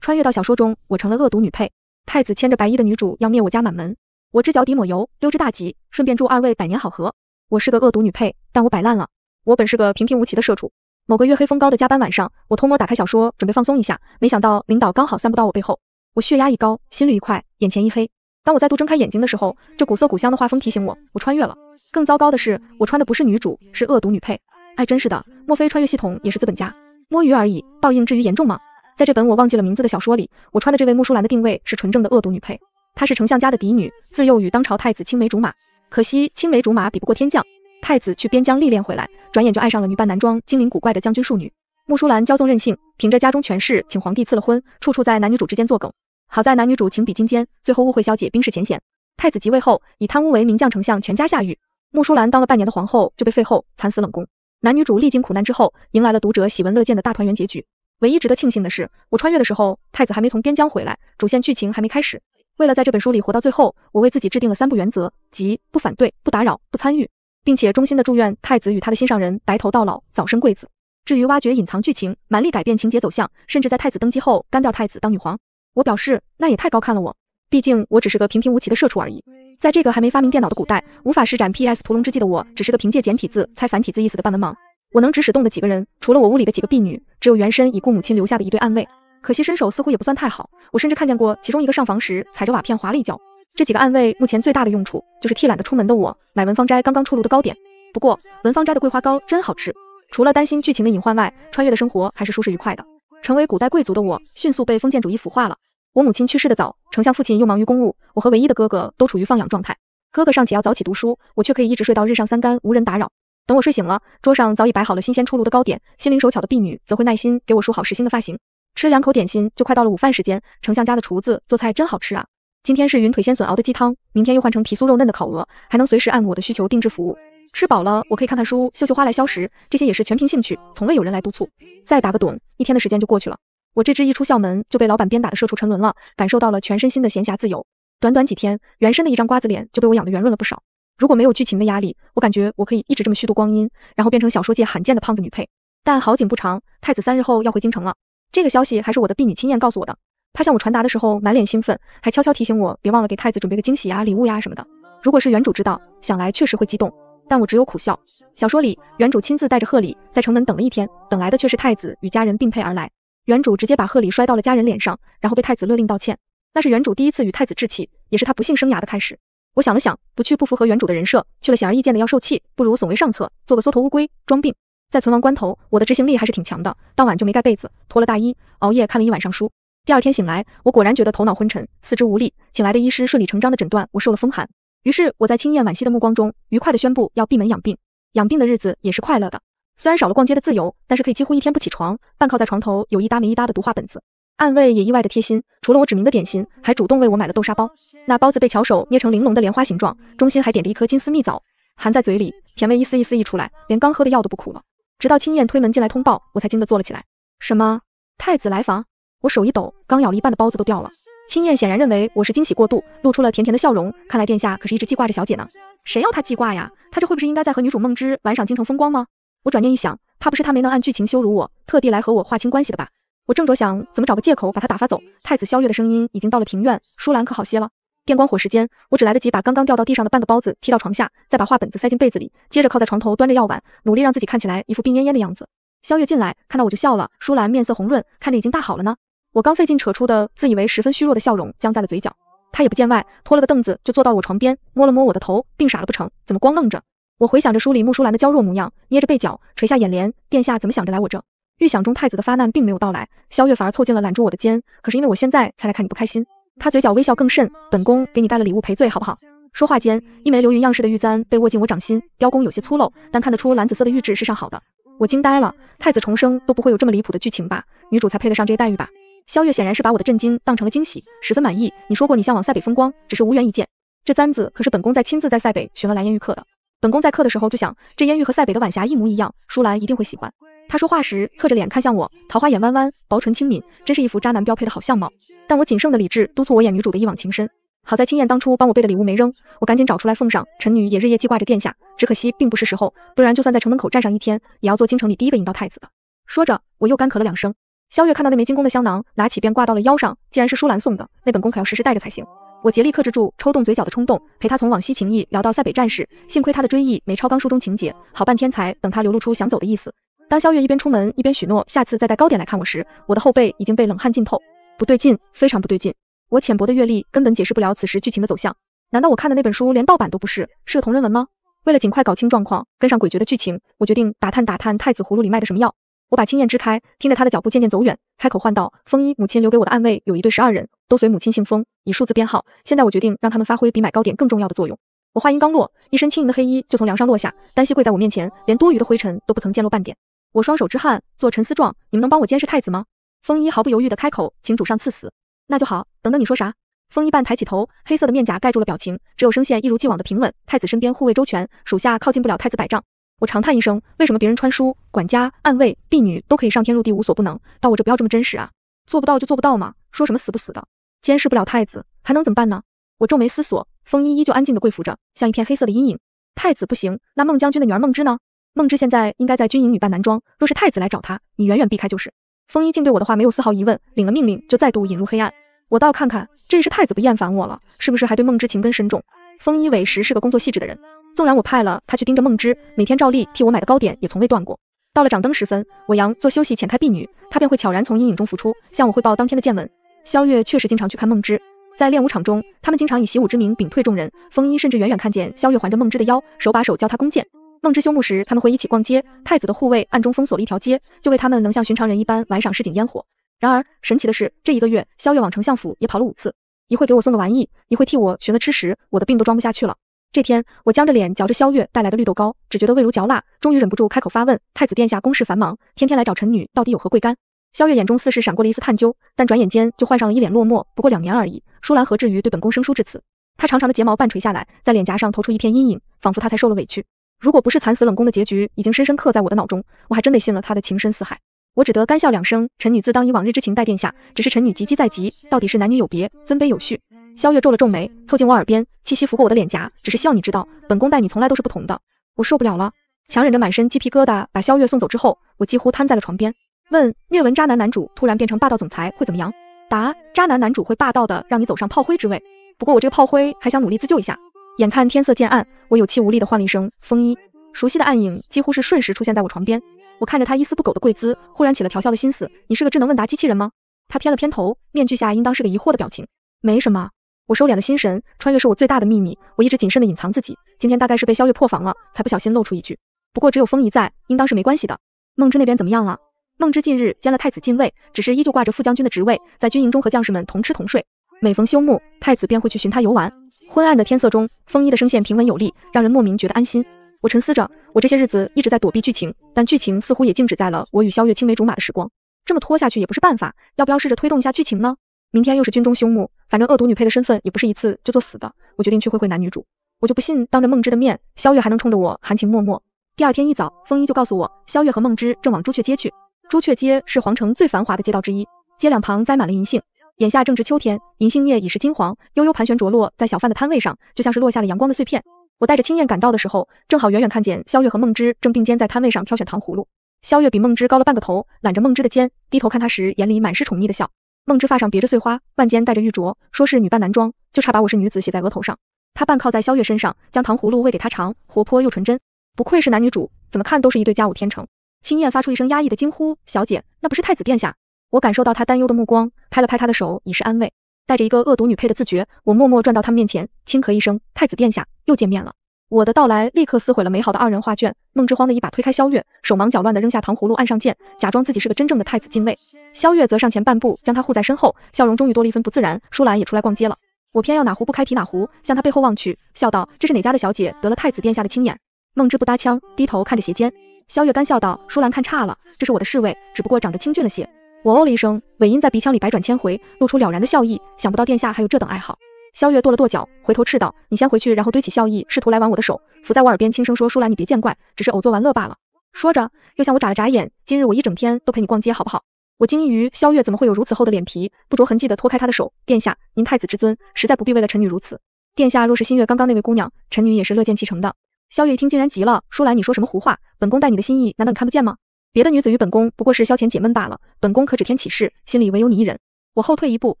穿越到小说中，我成了恶毒女配，太子牵着白衣的女主要灭我家满门，我只脚底抹油溜之大吉，顺便祝二位百年好合。我是个恶毒女配，但我摆烂了。我本是个平平无奇的社畜，某个月黑风高的加班晚上，我偷摸打开小说准备放松一下，没想到领导刚好散步到我背后，我血压一高，心率一快，眼前一黑。当我再度睁开眼睛的时候，这古色古香的画风提醒我，我穿越了。更糟糕的是，我穿的不是女主，是恶毒女配。哎，真是的，莫非穿越系统也是资本家？摸鱼而已，报应至于严重吗？在这本我忘记了名字的小说里，我穿的这位穆舒兰的定位是纯正的恶毒女配。她是丞相家的嫡女，自幼与当朝太子青梅竹马。可惜青梅竹马比不过天降太子，去边疆历练回来，转眼就爱上了女扮男装、精灵古怪的将军庶女穆舒兰。骄纵任性，凭着家中权势请皇帝赐了婚，处处在男女主之间作梗。好在男女主情比金坚，最后误会消解，冰释前嫌。太子即位后，以贪污为名将丞相全家下狱，穆舒兰当了半年的皇后就被废后，惨死冷宫。男女主历经苦难之后，迎来了读者喜闻乐见的大团圆结局。唯一值得庆幸的是，我穿越的时候太子还没从边疆回来，主线剧情还没开始。为了在这本书里活到最后，我为自己制定了三不原则，即不反对、不打扰、不参与，并且衷心的祝愿太子与他的心上人白头到老，早生贵子。至于挖掘隐藏剧情、蛮力改变情节走向，甚至在太子登基后干掉太子当女皇，我表示那也太高看了我，毕竟我只是个平平无奇的社畜而已。在这个还没发明电脑的古代，无法施展 PS 屠龙之技的我，只是个凭借简体字猜繁体字意思的半文盲。我能指使动的几个人，除了我屋里的几个婢女，只有原身已故母亲留下的一对暗卫。可惜身手似乎也不算太好，我甚至看见过其中一个上房时踩着瓦片滑了一跤。这几个暗卫目前最大的用处，就是替懒得出门的我买文芳斋刚刚出炉的糕点。不过文芳斋的桂花糕真好吃。除了担心剧情的隐患外，穿越的生活还是舒适愉快的。成为古代贵族的我，迅速被封建主义腐化了。我母亲去世的早，丞相父亲又忙于公务，我和唯一的哥哥都处于放养状态。哥哥尚且要早起读书，我却可以一直睡到日上三竿，无人打扰。等我睡醒了，桌上早已摆好了新鲜出炉的糕点，心灵手巧的婢女则会耐心给我梳好时兴的发型。吃两口点心就快到了午饭时间，丞相家的厨子做菜真好吃啊！今天是云腿鲜笋熬的鸡汤，明天又换成皮酥肉嫩的烤鹅，还能随时按我的需求定制服务。吃饱了，我可以看看书，绣绣花来消食，这些也是全凭兴趣，从未有人来督促。再打个盹，一天的时间就过去了。我这只一出校门就被老板鞭打的社畜沉沦了，感受到了全身心的闲暇自由。短短几天，原身的一张瓜子脸就被我养得圆润了不少。如果没有剧情的压力，我感觉我可以一直这么虚度光阴，然后变成小说界罕见的胖子女配。但好景不长，太子三日后要回京城了。这个消息还是我的婢女亲眼告诉我的。她向我传达的时候满脸兴奋，还悄悄提醒我别忘了给太子准备个惊喜呀、礼物呀什么的。如果是原主知道，想来确实会激动，但我只有苦笑。小说里，原主亲自带着贺礼在城门等了一天，等来的却是太子与家人并辔而来。原主直接把贺礼摔到了家人脸上，然后被太子勒令道歉。那是原主第一次与太子置气，也是他不幸生涯的开始。我想了想，不去不符合原主的人设，去了显而易见的要受气，不如耸为上策，做个缩头乌龟，装病。在存亡关头，我的执行力还是挺强的，当晚就没盖被子，脱了大衣，熬夜看了一晚上书。第二天醒来，我果然觉得头脑昏沉，四肢无力。请来的医师顺理成章的诊断我受了风寒，于是我在青燕惋惜的目光中，愉快的宣布要闭门养病。养病的日子也是快乐的，虽然少了逛街的自由，但是可以几乎一天不起床，半靠在床头，有一搭没一搭的读画本子。暗卫也意外的贴心，除了我指明的点心，还主动为我买了豆沙包。那包子被巧手捏成玲珑的莲花形状，中心还点着一颗金丝蜜枣，含在嘴里，甜味一丝一丝溢出来，连刚喝的药都不苦了。直到青燕推门进来通报，我才惊得坐了起来。什么？太子来访？我手一抖，刚咬了一半的包子都掉了。青燕显然认为我是惊喜过度，露出了甜甜的笑容。看来殿下可是一直记挂着小姐呢。谁要她记挂呀？她这会不是应该在和女主梦之玩赏京城风光吗？我转念一想，怕不是她没能按剧情羞辱我，特地来和我划清关系的吧？我正着想怎么找个借口把他打发走，太子萧月的声音已经到了庭院。舒兰可好些了？电光火石间，我只来得及把刚刚掉到地上的半个包子踢到床下，再把画本子塞进被子里，接着靠在床头端着药碗，努力让自己看起来一副病恹恹的样子。萧月进来，看到我就笑了。舒兰面色红润，看着已经大好了呢。我刚费劲扯出的自以为十分虚弱的笑容僵在了嘴角。他也不见外，拖了个凳子就坐到了我床边，摸了摸我的头，病傻了不成？怎么光愣着？我回想着书里穆舒兰的娇弱模样，捏着被角，垂下眼帘。殿下怎么想着来我这？预想中太子的发难并没有到来，萧月反而凑近了揽住我的肩。可是因为我现在才来看你不开心，他嘴角微笑更甚。本宫给你带了礼物赔罪，好不好？说话间，一枚流云样式的玉簪被握进我掌心，雕工有些粗陋，但看得出蓝紫色的玉质是上好的。我惊呆了，太子重生都不会有这么离谱的剧情吧？女主才配得上这个待遇吧？萧月显然是把我的震惊当成了惊喜，十分满意。你说过你向往塞北风光，只是无缘一见。这簪子可是本宫在亲自在塞北寻了蓝烟玉刻的。本宫在刻的时候就想，这烟玉和塞北的晚霞一模一样，舒兰一定会喜欢。他说话时侧着脸看向我，桃花眼弯弯，薄唇轻抿，真是一副渣男标配的好相貌。但我仅剩的理智督促我演女主的一往情深。好在青燕当初帮我备的礼物没扔，我赶紧找出来奉上。臣女也日夜记挂着殿下，只可惜并不是时候，不然就算在城门口站上一天，也要做京城里第一个迎到太子的。说着，我又干咳了两声。萧月看到那枚精工的香囊，拿起便挂到了腰上。既然是舒兰送的，那本宫可要时时带着才行。我竭力克制住抽动嘴角的冲动，陪他从往昔情谊聊到塞北战事。幸亏他的追忆没超纲书中情节，好半天才等他流露出想走的意思。当萧月一边出门一边许诺下次再带糕点来看我时，我的后背已经被冷汗浸透。不对劲，非常不对劲！我浅薄的阅历根本解释不了此时剧情的走向。难道我看的那本书连盗版都不是，是个同人文吗？为了尽快搞清状况，跟上诡谲的剧情，我决定打探打探太子葫芦里卖的什么药。我把青燕支开，听着他的脚步渐渐走远，开口唤道：“风衣，母亲留给我的暗卫有一对十二人，都随母亲姓风，以数字编号。现在我决定让他们发挥比买糕点更重要的作用。”我话音刚落，一身轻盈的黑衣就从梁上落下，单膝跪在我面前，连多余的灰尘都不曾溅落半点。我双手之汗，做沉思状。你们能帮我监视太子吗？风衣毫不犹豫的开口，请主上赐死，那就好。等等，你说啥？风衣半抬起头，黑色的面甲盖住了表情，只有声线一如既往的平稳。太子身边护卫周全，属下靠近不了太子百丈。我长叹一声，为什么别人穿书管家、暗卫、婢女都可以上天入地无所不能，到我这不要这么真实啊？做不到就做不到嘛，说什么死不死的，监视不了太子还能怎么办呢？我皱眉思索，风衣依旧安静的跪伏着，像一片黑色的阴影。太子不行，那孟将军的女儿孟芝呢？梦之现在应该在军营女扮男装，若是太子来找他，你远远避开就是。风衣竟对我的话没有丝毫疑问，领了命令就再度引入黑暗。我倒看看，这也是太子不厌烦我了，是不是还对梦之情根深重？风衣委实是个工作细致的人，纵然我派了他去盯着梦之，每天照例替我买的糕点也从未断过。到了掌灯时分，我佯作休息，遣开婢女，他便会悄然从阴影中浮出，向我汇报当天的见闻。萧月确实经常去看梦之，在练武场中，他们经常以习武之名屏退众人。风衣甚至远远看见萧月环着梦之的腰，手把手教他弓箭。梦之休沐时，他们会一起逛街。太子的护卫暗中封锁了一条街，就为他们能像寻常人一般玩赏市井烟火。然而，神奇的是，这一个月，萧月往丞相府也跑了五次，一会给我送个玩意，一会替我寻了吃食，我的病都装不下去了。这天，我僵着脸嚼着萧月带来的绿豆糕，只觉得味如嚼蜡，终于忍不住开口发问：太子殿下，公事繁忙，天天来找臣女，到底有何贵干？萧月眼中似是闪过了一丝探究，但转眼间就换上了一脸落寞。不过两年而已，舒兰何至于对本宫生疏至此？她长长的睫毛半垂下来，在脸颊上投出一片阴影，仿佛她才受了委屈。如果不是惨死冷宫的结局已经深深刻在我的脑中，我还真得信了他的情深似海。我只得干笑两声，臣女自当以往日之情待殿下，只是臣女急笄在即，到底是男女有别，尊卑有序。萧月皱了皱眉，凑近我耳边，气息拂过我的脸颊，只是希望你知道，本宫待你从来都是不同的。我受不了了，强忍着满身鸡皮疙瘩，把萧月送走之后，我几乎瘫在了床边。问虐文渣男男主突然变成霸道总裁会怎么样？答渣男男主会霸道的让你走上炮灰之位，不过我这个炮灰还想努力自救一下。眼看天色渐暗，我有气无力地唤了一声“风衣”，熟悉的暗影几乎是瞬时出现在我床边。我看着他一丝不苟的跪姿，忽然起了调笑的心思：“你是个智能问答机器人吗？”他偏了偏头，面具下应当是个疑惑的表情。没什么。我收敛了心神，穿越是我最大的秘密，我一直谨慎地隐藏自己。今天大概是被萧月破防了，才不小心露出一句。不过只有风一在，应当是没关系的。梦之那边怎么样了？梦之近日兼了太子近卫，只是依旧挂着副将军的职位，在军营中和将士们同吃同睡。每逢休沐，太子便会去寻他游玩。昏暗的天色中，风衣的声线平稳有力，让人莫名觉得安心。我沉思着，我这些日子一直在躲避剧情，但剧情似乎也静止在了我与萧月青梅竹马的时光。这么拖下去也不是办法，要不要试着推动一下剧情呢？明天又是军中休沐，反正恶毒女配的身份也不是一次就作死的。我决定去会会男女主，我就不信当着梦之的面，萧月还能冲着我含情脉脉。第二天一早，风衣就告诉我，萧月和梦之正往朱雀街去。朱雀街是皇城最繁华的街道之一，街两旁栽满了银杏。眼下正值秋天，银杏叶已是金黄，悠悠盘旋着落在小贩的摊位上，就像是落下了阳光的碎片。我带着青燕赶到的时候，正好远远看见萧月和梦之正并肩在摊位上挑选糖葫芦。萧月比梦之高了半个头，揽着梦之的肩，低头看她时，眼里满是宠溺的笑。梦之发上别着碎花，腕间戴着玉镯，说是女扮男装，就差把我是女子写在额头上。她半靠在萧月身上，将糖葫芦喂给她尝，活泼又纯真。不愧是男女主，怎么看都是一对佳偶天成。青燕发出一声压抑的惊呼：“小姐，那不是太子殿下？”我感受到他担忧的目光，拍了拍他的手，以示安慰。带着一个恶毒女配的自觉，我默默转到他们面前，轻咳一声：“太子殿下，又见面了。”我的到来立刻撕毁了美好的二人画卷。孟之慌的一把推开萧月，手忙脚乱地扔下糖葫芦，按上剑，假装自己是个真正的太子近卫。萧月则上前半步，将他护在身后，笑容终于多了一分不自然。舒兰也出来逛街了，我偏要哪壶不开提哪壶，向他背后望去，笑道：“这是哪家的小姐得了太子殿下的青眼？”孟之不搭腔，低头看着鞋尖。萧月干笑道：“舒兰看差了，这是我的侍卫，只不过长得清俊了些。”我哦了一声，尾音在鼻腔里百转千回，露出了然的笑意。想不到殿下还有这等爱好。萧月跺了跺脚，回头斥道：“你先回去。”然后堆起笑意，试图来挽我的手，伏在我耳边轻声说：“舒兰，你别见怪，只是偶作玩乐罢了。”说着，又向我眨了眨眼。今日我一整天都陪你逛街，好不好？我惊异于萧月怎么会有如此厚的脸皮，不着痕迹地拖开他的手。殿下，您太子之尊，实在不必为了臣女如此。殿下若是新月刚刚那位姑娘，臣女也是乐见其成的。萧月一听，竟然急了：“舒兰，你说什么胡话？本宫待你的心意，难道你看不见吗？”别的女子与本宫不过是消遣解闷罢了，本宫可指天起誓，心里唯有你一人。我后退一步，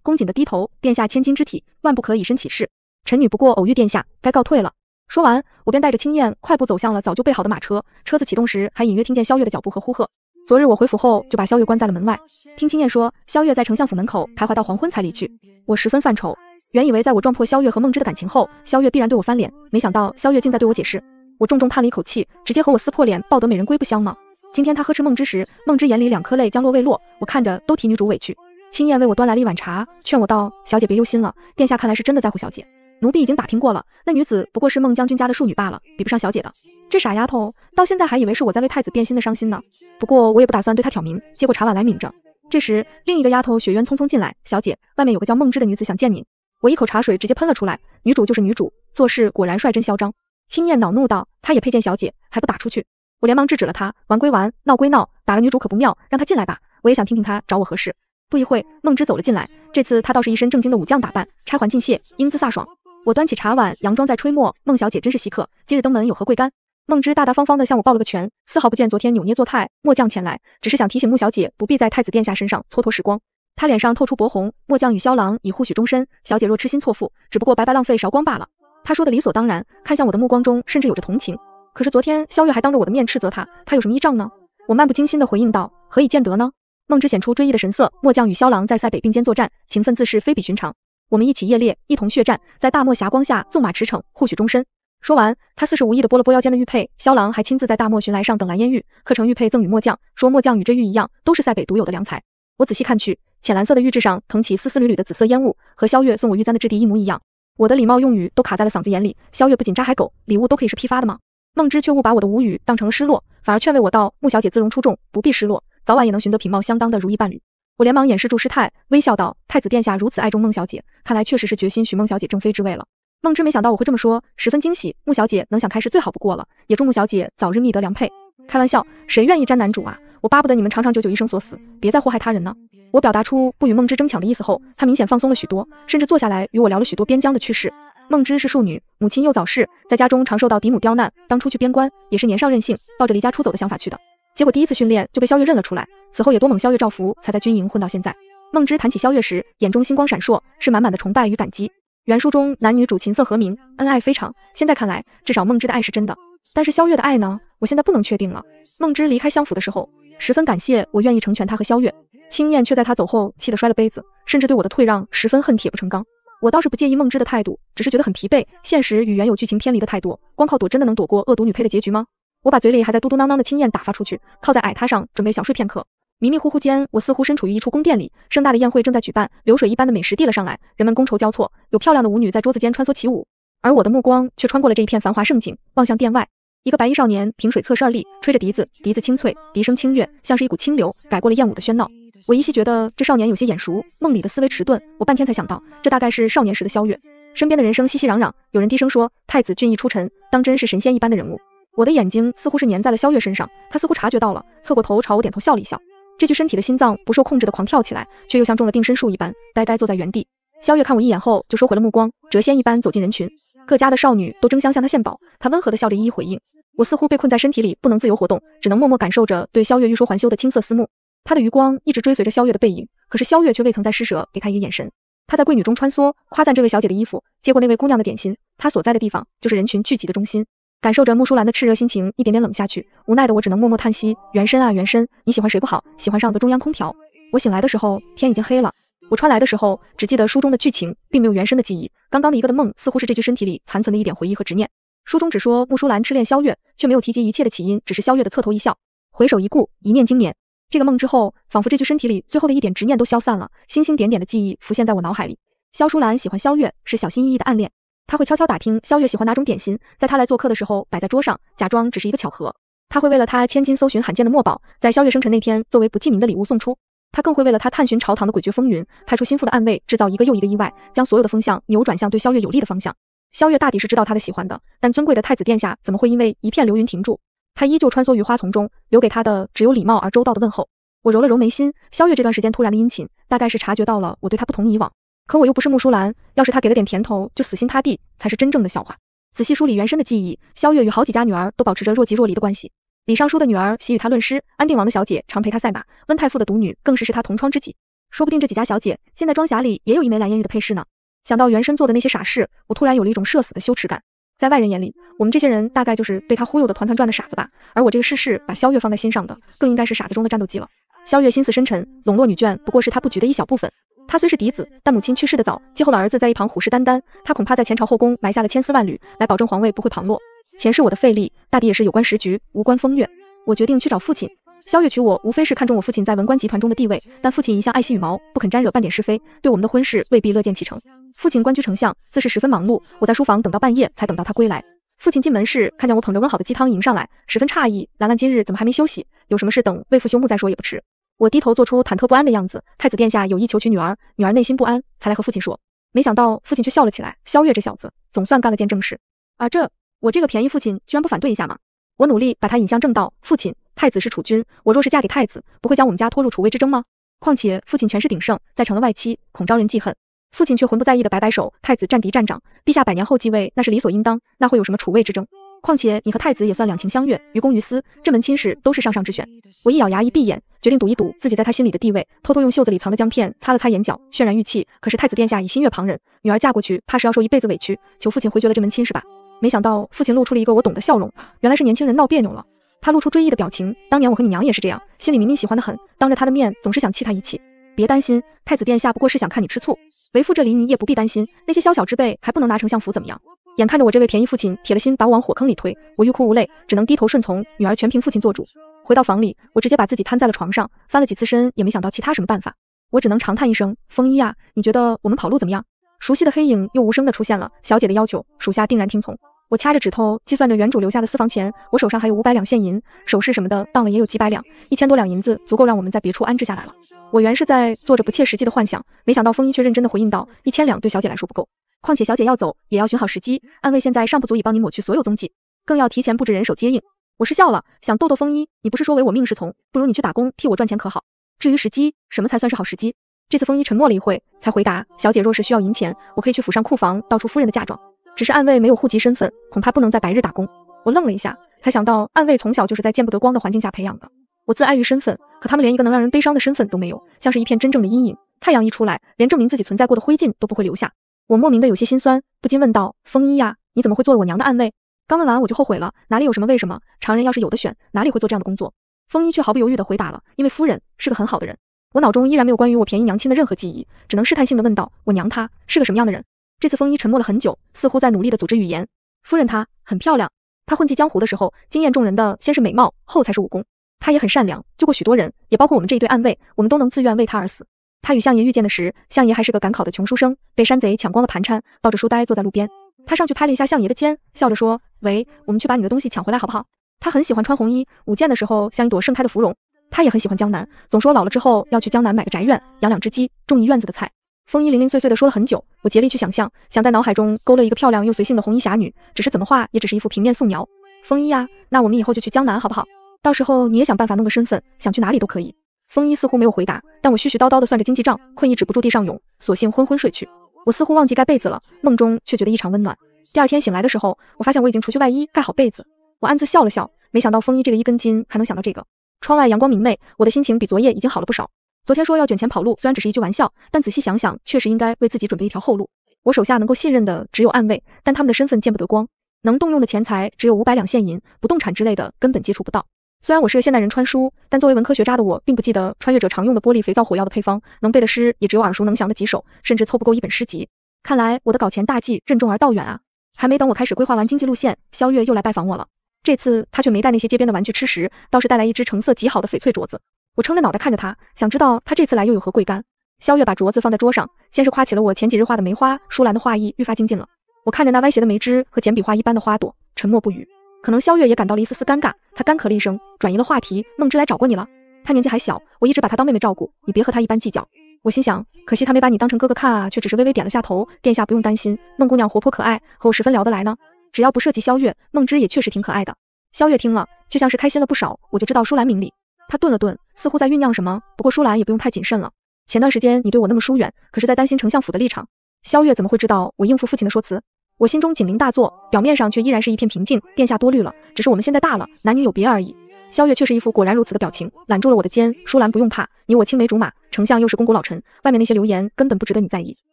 恭谨地低头。殿下千金之体，万不可以身起誓。臣女不过偶遇殿下，该告退了。说完，我便带着青燕快步走向了早就备好的马车。车子启动时，还隐约听见萧月的脚步和呼喝。昨日我回府后，就把萧月关在了门外。听青燕说，萧月在丞相府门口徘徊到黄昏才离去。我十分犯愁。原以为在我撞破萧月和梦之的感情后，萧月必然对我翻脸，没想到萧月竟在对我解释。我重重叹了一口气，直接和我撕破脸，抱得美人归不香吗？今天他呵斥梦之时，梦之眼里两颗泪将落未落，我看着都替女主委屈。青燕为我端来了一碗茶，劝我道：“小姐别忧心了，殿下看来是真的在乎小姐。奴婢已经打听过了，那女子不过是孟将军家的庶女罢了，比不上小姐的。这傻丫头到现在还以为是我在为太子变心的伤心呢。不过我也不打算对她挑明，接过茶碗来抿着。这时另一个丫头雪渊匆匆进来，小姐，外面有个叫梦之的女子想见您。”我一口茶水直接喷了出来。女主就是女主，做事果然率真嚣张。青燕恼怒道：“她也配见小姐？还不打出去！”我连忙制止了他，玩归玩，闹归闹，打了女主可不妙，让她进来吧。我也想听听她找我何事。不一会梦之走了进来，这次她倒是一身正经的武将打扮，钗环尽谢，英姿飒爽。我端起茶碗，佯装在吹墨，孟小姐真是稀客，今日登门有何贵干？梦之大大方方地向我抱了个拳，丝毫不见昨天扭捏作态。末将前来，只是想提醒穆小姐不必在太子殿下身上蹉跎时光。她脸上透出薄红。末将与萧郎已互许终身，小姐若痴心错付，只不过白白浪费韶光罢了。她说的理所当然，看向我的目光中甚至有着同情。可是昨天萧月还当着我的面斥责他，他有什么依仗呢？我漫不经心的回应道：“何以见得呢？”孟之显出追忆的神色。末将与萧郎在塞北并肩作战，情分自是非比寻常。我们一起夜猎，一同血战，在大漠霞光下纵马驰骋，互许终身。说完，他似是无意的拨了拨腰间的玉佩。萧郎还亲自在大漠寻来上等蓝烟玉，刻成玉佩赠与末将，说末将与这玉一样，都是塞北独有的良材。我仔细看去，浅蓝色的玉质上腾起丝丝缕缕的紫色烟雾，和萧月送我玉簪的质地一模一样。我的礼貌用语都卡在了嗓子眼里。萧月不仅渣海狗，礼物都可以是批发的吗？孟之却误把我的无语当成了失落，反而劝慰我道：“穆小姐姿容出众，不必失落，早晚也能寻得品貌相当的如意伴侣。”我连忙掩饰住失态，微笑道：“太子殿下如此爱重孟小姐，看来确实是决心许孟小姐正妃之位了。”孟之没想到我会这么说，十分惊喜。穆小姐能想开是最好不过了，也祝穆小姐早日觅得良配。开玩笑，谁愿意沾男主啊？我巴不得你们长长久久一生锁死，别再祸害他人呢。我表达出不与孟之争抢的意思后，他明显放松了许多，甚至坐下来与我聊了许多边疆的趣事。梦之是庶女，母亲又早逝，在家中常受到嫡母刁难。当初去边关也是年少任性，抱着离家出走的想法去的。结果第一次训练就被萧月认了出来，此后也多蒙萧月照拂，才在军营混到现在。梦之谈起萧月时，眼中星光闪烁，是满满的崇拜与感激。原书中男女主琴瑟和鸣，恩爱非常。现在看来，至少梦之的爱是真的。但是萧月的爱呢？我现在不能确定了。梦之离开相府的时候，十分感谢我愿意成全他和萧月。青燕却在她走后，气得摔了杯子，甚至对我的退让十分恨铁不成钢。我倒是不介意梦之的态度，只是觉得很疲惫。现实与原有剧情偏离的太多，光靠躲真的能躲过恶毒女配的结局吗？我把嘴里还在嘟嘟囔囔的青燕打发出去，靠在矮榻上准备小睡片刻。迷迷糊糊间，我似乎身处于一处宫殿里，盛大的宴会正在举办，流水一般的美食递了上来，人们觥筹交错，有漂亮的舞女在桌子间穿梭起舞。而我的目光却穿过了这一片繁华盛景，望向殿外，一个白衣少年凭水侧身而立，吹着笛子，笛子清脆，笛声清越，像是一股清流，改过了宴舞的喧闹。我依稀觉得这少年有些眼熟，梦里的思维迟钝，我半天才想到，这大概是少年时的萧月。身边的人声熙熙攘攘，有人低声说：“太子俊逸出尘，当真是神仙一般的人物。”我的眼睛似乎是粘在了萧月身上，他似乎察觉到了，侧过头朝我点头笑了一笑。这具身体的心脏不受控制的狂跳起来，却又像中了定身术一般，呆呆坐在原地。萧月看我一眼后，就收回了目光，谪仙一般走进人群。各家的少女都争相向他献宝，他温和的笑着一一回应。我似乎被困在身体里，不能自由活动，只能默默感受着对萧月欲说还休的青涩思慕。他的余光一直追随着萧月的背影，可是萧月却未曾在施舍给他一个眼神。他在贵女中穿梭，夸赞这位小姐的衣服，接过那位姑娘的点心。他所在的地方就是人群聚集的中心，感受着穆舒兰的炽热心情一点点冷下去。无奈的我只能默默叹息：原身啊原身，你喜欢谁不好，喜欢上的中央空调。我醒来的时候，天已经黑了。我穿来的时候，只记得书中的剧情，并没有原身的记忆。刚刚的一个的梦，似乎是这具身体里残存的一点回忆和执念。书中只说穆舒兰痴恋萧月，却没有提及一切的起因，只是萧月的侧头一笑，回首一顾，一念经年。这个梦之后，仿佛这具身体里最后的一点执念都消散了，星星点点的记忆浮现在我脑海里。萧淑兰喜欢萧月，是小心翼翼的暗恋。他会悄悄打听萧月喜欢哪种点心，在他来做客的时候摆在桌上，假装只是一个巧合。他会为了他千金搜寻罕见的墨宝，在萧月生辰那天作为不记名的礼物送出。他更会为了他探寻朝堂的诡谲风云，派出心腹的暗卫制造一个又一个意外，将所有的风向扭转向对萧月有利的方向。萧月大抵是知道他的喜欢的，但尊贵的太子殿下怎么会因为一片流云停住？他依旧穿梭于花丛中，留给他的只有礼貌而周到的问候。我揉了揉眉心，萧月这段时间突然的殷勤，大概是察觉到了我对他不同以往。可我又不是穆舒兰，要是他给了点甜头就死心塌地，才是真正的笑话。仔细梳理原身的记忆，萧月与好几家女儿都保持着若即若离的关系。李尚书的女儿喜与他论诗，安定王的小姐常陪他赛马，温太傅的独女更是是他同窗知己。说不定这几家小姐现在装匣里也有一枚蓝烟玉的配饰呢。想到原身做的那些傻事，我突然有了一种社死的羞耻感。在外人眼里，我们这些人大概就是被他忽悠的团团转的傻子吧。而我这个事事把萧月放在心上的，更应该是傻子中的战斗机了。萧月心思深沉，笼络女眷不过是他布局的一小部分。他虽是嫡子，但母亲去世的早，继后的儿子在一旁虎视眈眈，他恐怕在前朝后宫埋下了千丝万缕，来保证皇位不会旁落。前世我的费力，大抵也是有关时局，无关风月。我决定去找父亲。萧月娶我，无非是看中我父亲在文官集团中的地位，但父亲一向爱惜羽毛，不肯沾惹半点是非，对我们的婚事未必乐见其成。父亲官居丞相，自是十分忙碌，我在书房等到半夜才等到他归来。父亲进门时看见我捧着温好的鸡汤迎上来，十分诧异：“兰兰今日怎么还没休息？有什么事等为父休沐再说也不迟。”我低头做出忐忑不安的样子：“太子殿下有意求娶女儿，女儿内心不安，才来和父亲说。”没想到父亲却笑了起来：“萧月这小子总算干了件正事啊！这我这个便宜父亲居然不反对一下吗？”我努力把他引向正道，父亲。太子是储君，我若是嫁给太子，不会将我们家拖入储位之争吗？况且父亲权势鼎盛，再成了外戚，恐招人记恨。父亲却浑不在意的摆摆手：“太子战敌战长，陛下百年后继位那是理所应当，那会有什么储位之争？况且你和太子也算两情相悦，于公于私，这门亲事都是上上之选。”我一咬牙，一闭眼，决定赌一赌自己在他心里的地位。偷偷用袖子里藏的姜片擦了擦眼角，渲染玉气。可是太子殿下已心悦旁人，女儿嫁过去，怕是要受一辈子委屈。求父亲回绝了这门亲事吧？没想到父亲露出了一个我懂的笑容，原来是年轻人闹别扭了。他露出追忆的表情。当年我和你娘也是这样，心里明明喜欢的很，当着他的面总是想气他一气。别担心，太子殿下不过是想看你吃醋。为父这里你也不必担心，那些宵小之辈还不能拿丞相府怎么样。眼看着我这位便宜父亲铁了心把我往火坑里推，我欲哭无泪，只能低头顺从。女儿全凭父亲做主。回到房里，我直接把自己瘫在了床上，翻了几次身也没想到其他什么办法，我只能长叹一声：“风衣啊，你觉得我们跑路怎么样？”熟悉的黑影又无声的出现了。小姐的要求，属下定然听从。我掐着指头计算着原主留下的私房钱，我手上还有五百两现银，首饰什么的当了也有几百两，一千多两银子足够让我们在别处安置下来了。我原是在做着不切实际的幻想，没想到风衣却认真地回应道：“一千两对小姐来说不够，况且小姐要走也要寻好时机，暗卫现在尚不足以帮你抹去所有踪迹，更要提前布置人手接应。”我失笑了，想逗逗风衣，你不是说唯我命是从，不如你去打工替我赚钱可好？至于时机，什么才算是好时机？这次风衣沉默了一会，才回答：“小姐若是需要银钱，我可以去府上库房盗出夫人的嫁妆。”只是暗卫没有户籍身份，恐怕不能在白日打工。我愣了一下，才想到暗卫从小就是在见不得光的环境下培养的。我自碍于身份，可他们连一个能让人悲伤的身份都没有，像是一片真正的阴影。太阳一出来，连证明自己存在过的灰烬都不会留下。我莫名的有些心酸，不禁问道：“风衣呀，你怎么会做了我娘的暗卫？”刚问完，我就后悔了，哪里有什么为什么？常人要是有的选，哪里会做这样的工作？风衣却毫不犹豫地回答了：“因为夫人是个很好的人。”我脑中依然没有关于我便宜娘亲的任何记忆，只能试探性地问道：“我娘她是个什么样的人？”这次风衣沉默了很久，似乎在努力的组织语言。夫人她很漂亮，她混迹江湖的时候，惊艳众人的先是美貌，后才是武功。她也很善良，救过许多人，也包括我们这一对暗卫。我们都能自愿为她而死。她与相爷遇见的时，相爷还是个赶考的穷书生，被山贼抢光了盘缠，抱着书呆坐在路边。他上去拍了一下相爷的肩，笑着说：“喂，我们去把你的东西抢回来好不好？”他很喜欢穿红衣，舞剑的时候像一朵盛开的芙蓉。他也很喜欢江南，总说老了之后要去江南买个宅院，养两只鸡，种一院子的菜。风衣零零碎碎的说了很久，我竭力去想象，想在脑海中勾勒一个漂亮又随性的红衣侠女，只是怎么画也只是一副平面素描。风衣呀，那我们以后就去江南好不好？到时候你也想办法弄个身份，想去哪里都可以。风衣似乎没有回答，但我絮絮叨叨的算着经济账，困意止不住地上涌，索性昏昏睡去。我似乎忘记盖被子了，梦中却觉得异常温暖。第二天醒来的时候，我发现我已经除去外衣，盖好被子。我暗自笑了笑，没想到风衣这个一根筋还能想到这个。窗外阳光明媚，我的心情比昨夜已经好了不少。昨天说要卷钱跑路，虽然只是一句玩笑，但仔细想想，确实应该为自己准备一条后路。我手下能够信任的只有暗卫，但他们的身份见不得光，能动用的钱财只有五百两现银，不动产之类的根本接触不到。虽然我是个现代人穿书，但作为文科学渣的我，并不记得穿越者常用的玻璃肥皂火药的配方，能背的诗也只有耳熟能详的几首，甚至凑不够一本诗集。看来我的搞钱大计任重而道远啊！还没等我开始规划完经济路线，肖月又来拜访我了。这次他却没带那些街边的玩具吃食，倒是带来一只成色极好的翡翠镯子。我撑着脑袋看着他，想知道他这次来又有何贵干。萧月把镯子放在桌上，先是夸起了我前几日画的梅花，舒兰的画意愈发精进了。我看着那歪斜的梅枝和简笔画一般的花朵，沉默不语。可能萧月也感到了一丝丝尴尬，他干咳了一声，转移了话题。梦之来找过你了，她年纪还小，我一直把她当妹妹照顾，你别和她一般计较。我心想，可惜她没把你当成哥哥看啊，却只是微微点了下头。殿下不用担心，梦姑娘活泼可爱，和我十分聊得来呢。只要不涉及萧月，梦之也确实挺可爱的。萧月听了，却像是开心了不少。我就知道舒兰明理。他顿了顿，似乎在酝酿什么。不过舒兰也不用太谨慎了。前段时间你对我那么疏远，可是在担心丞相府的立场。萧月怎么会知道我应付父亲的说辞？我心中警铃大作，表面上却依然是一片平静。殿下多虑了，只是我们现在大了，男女有别而已。萧月却是一副果然如此的表情，揽住了我的肩。舒兰不用怕，你我青梅竹马，丞相又是公古老臣，外面那些流言根本不值得你在意。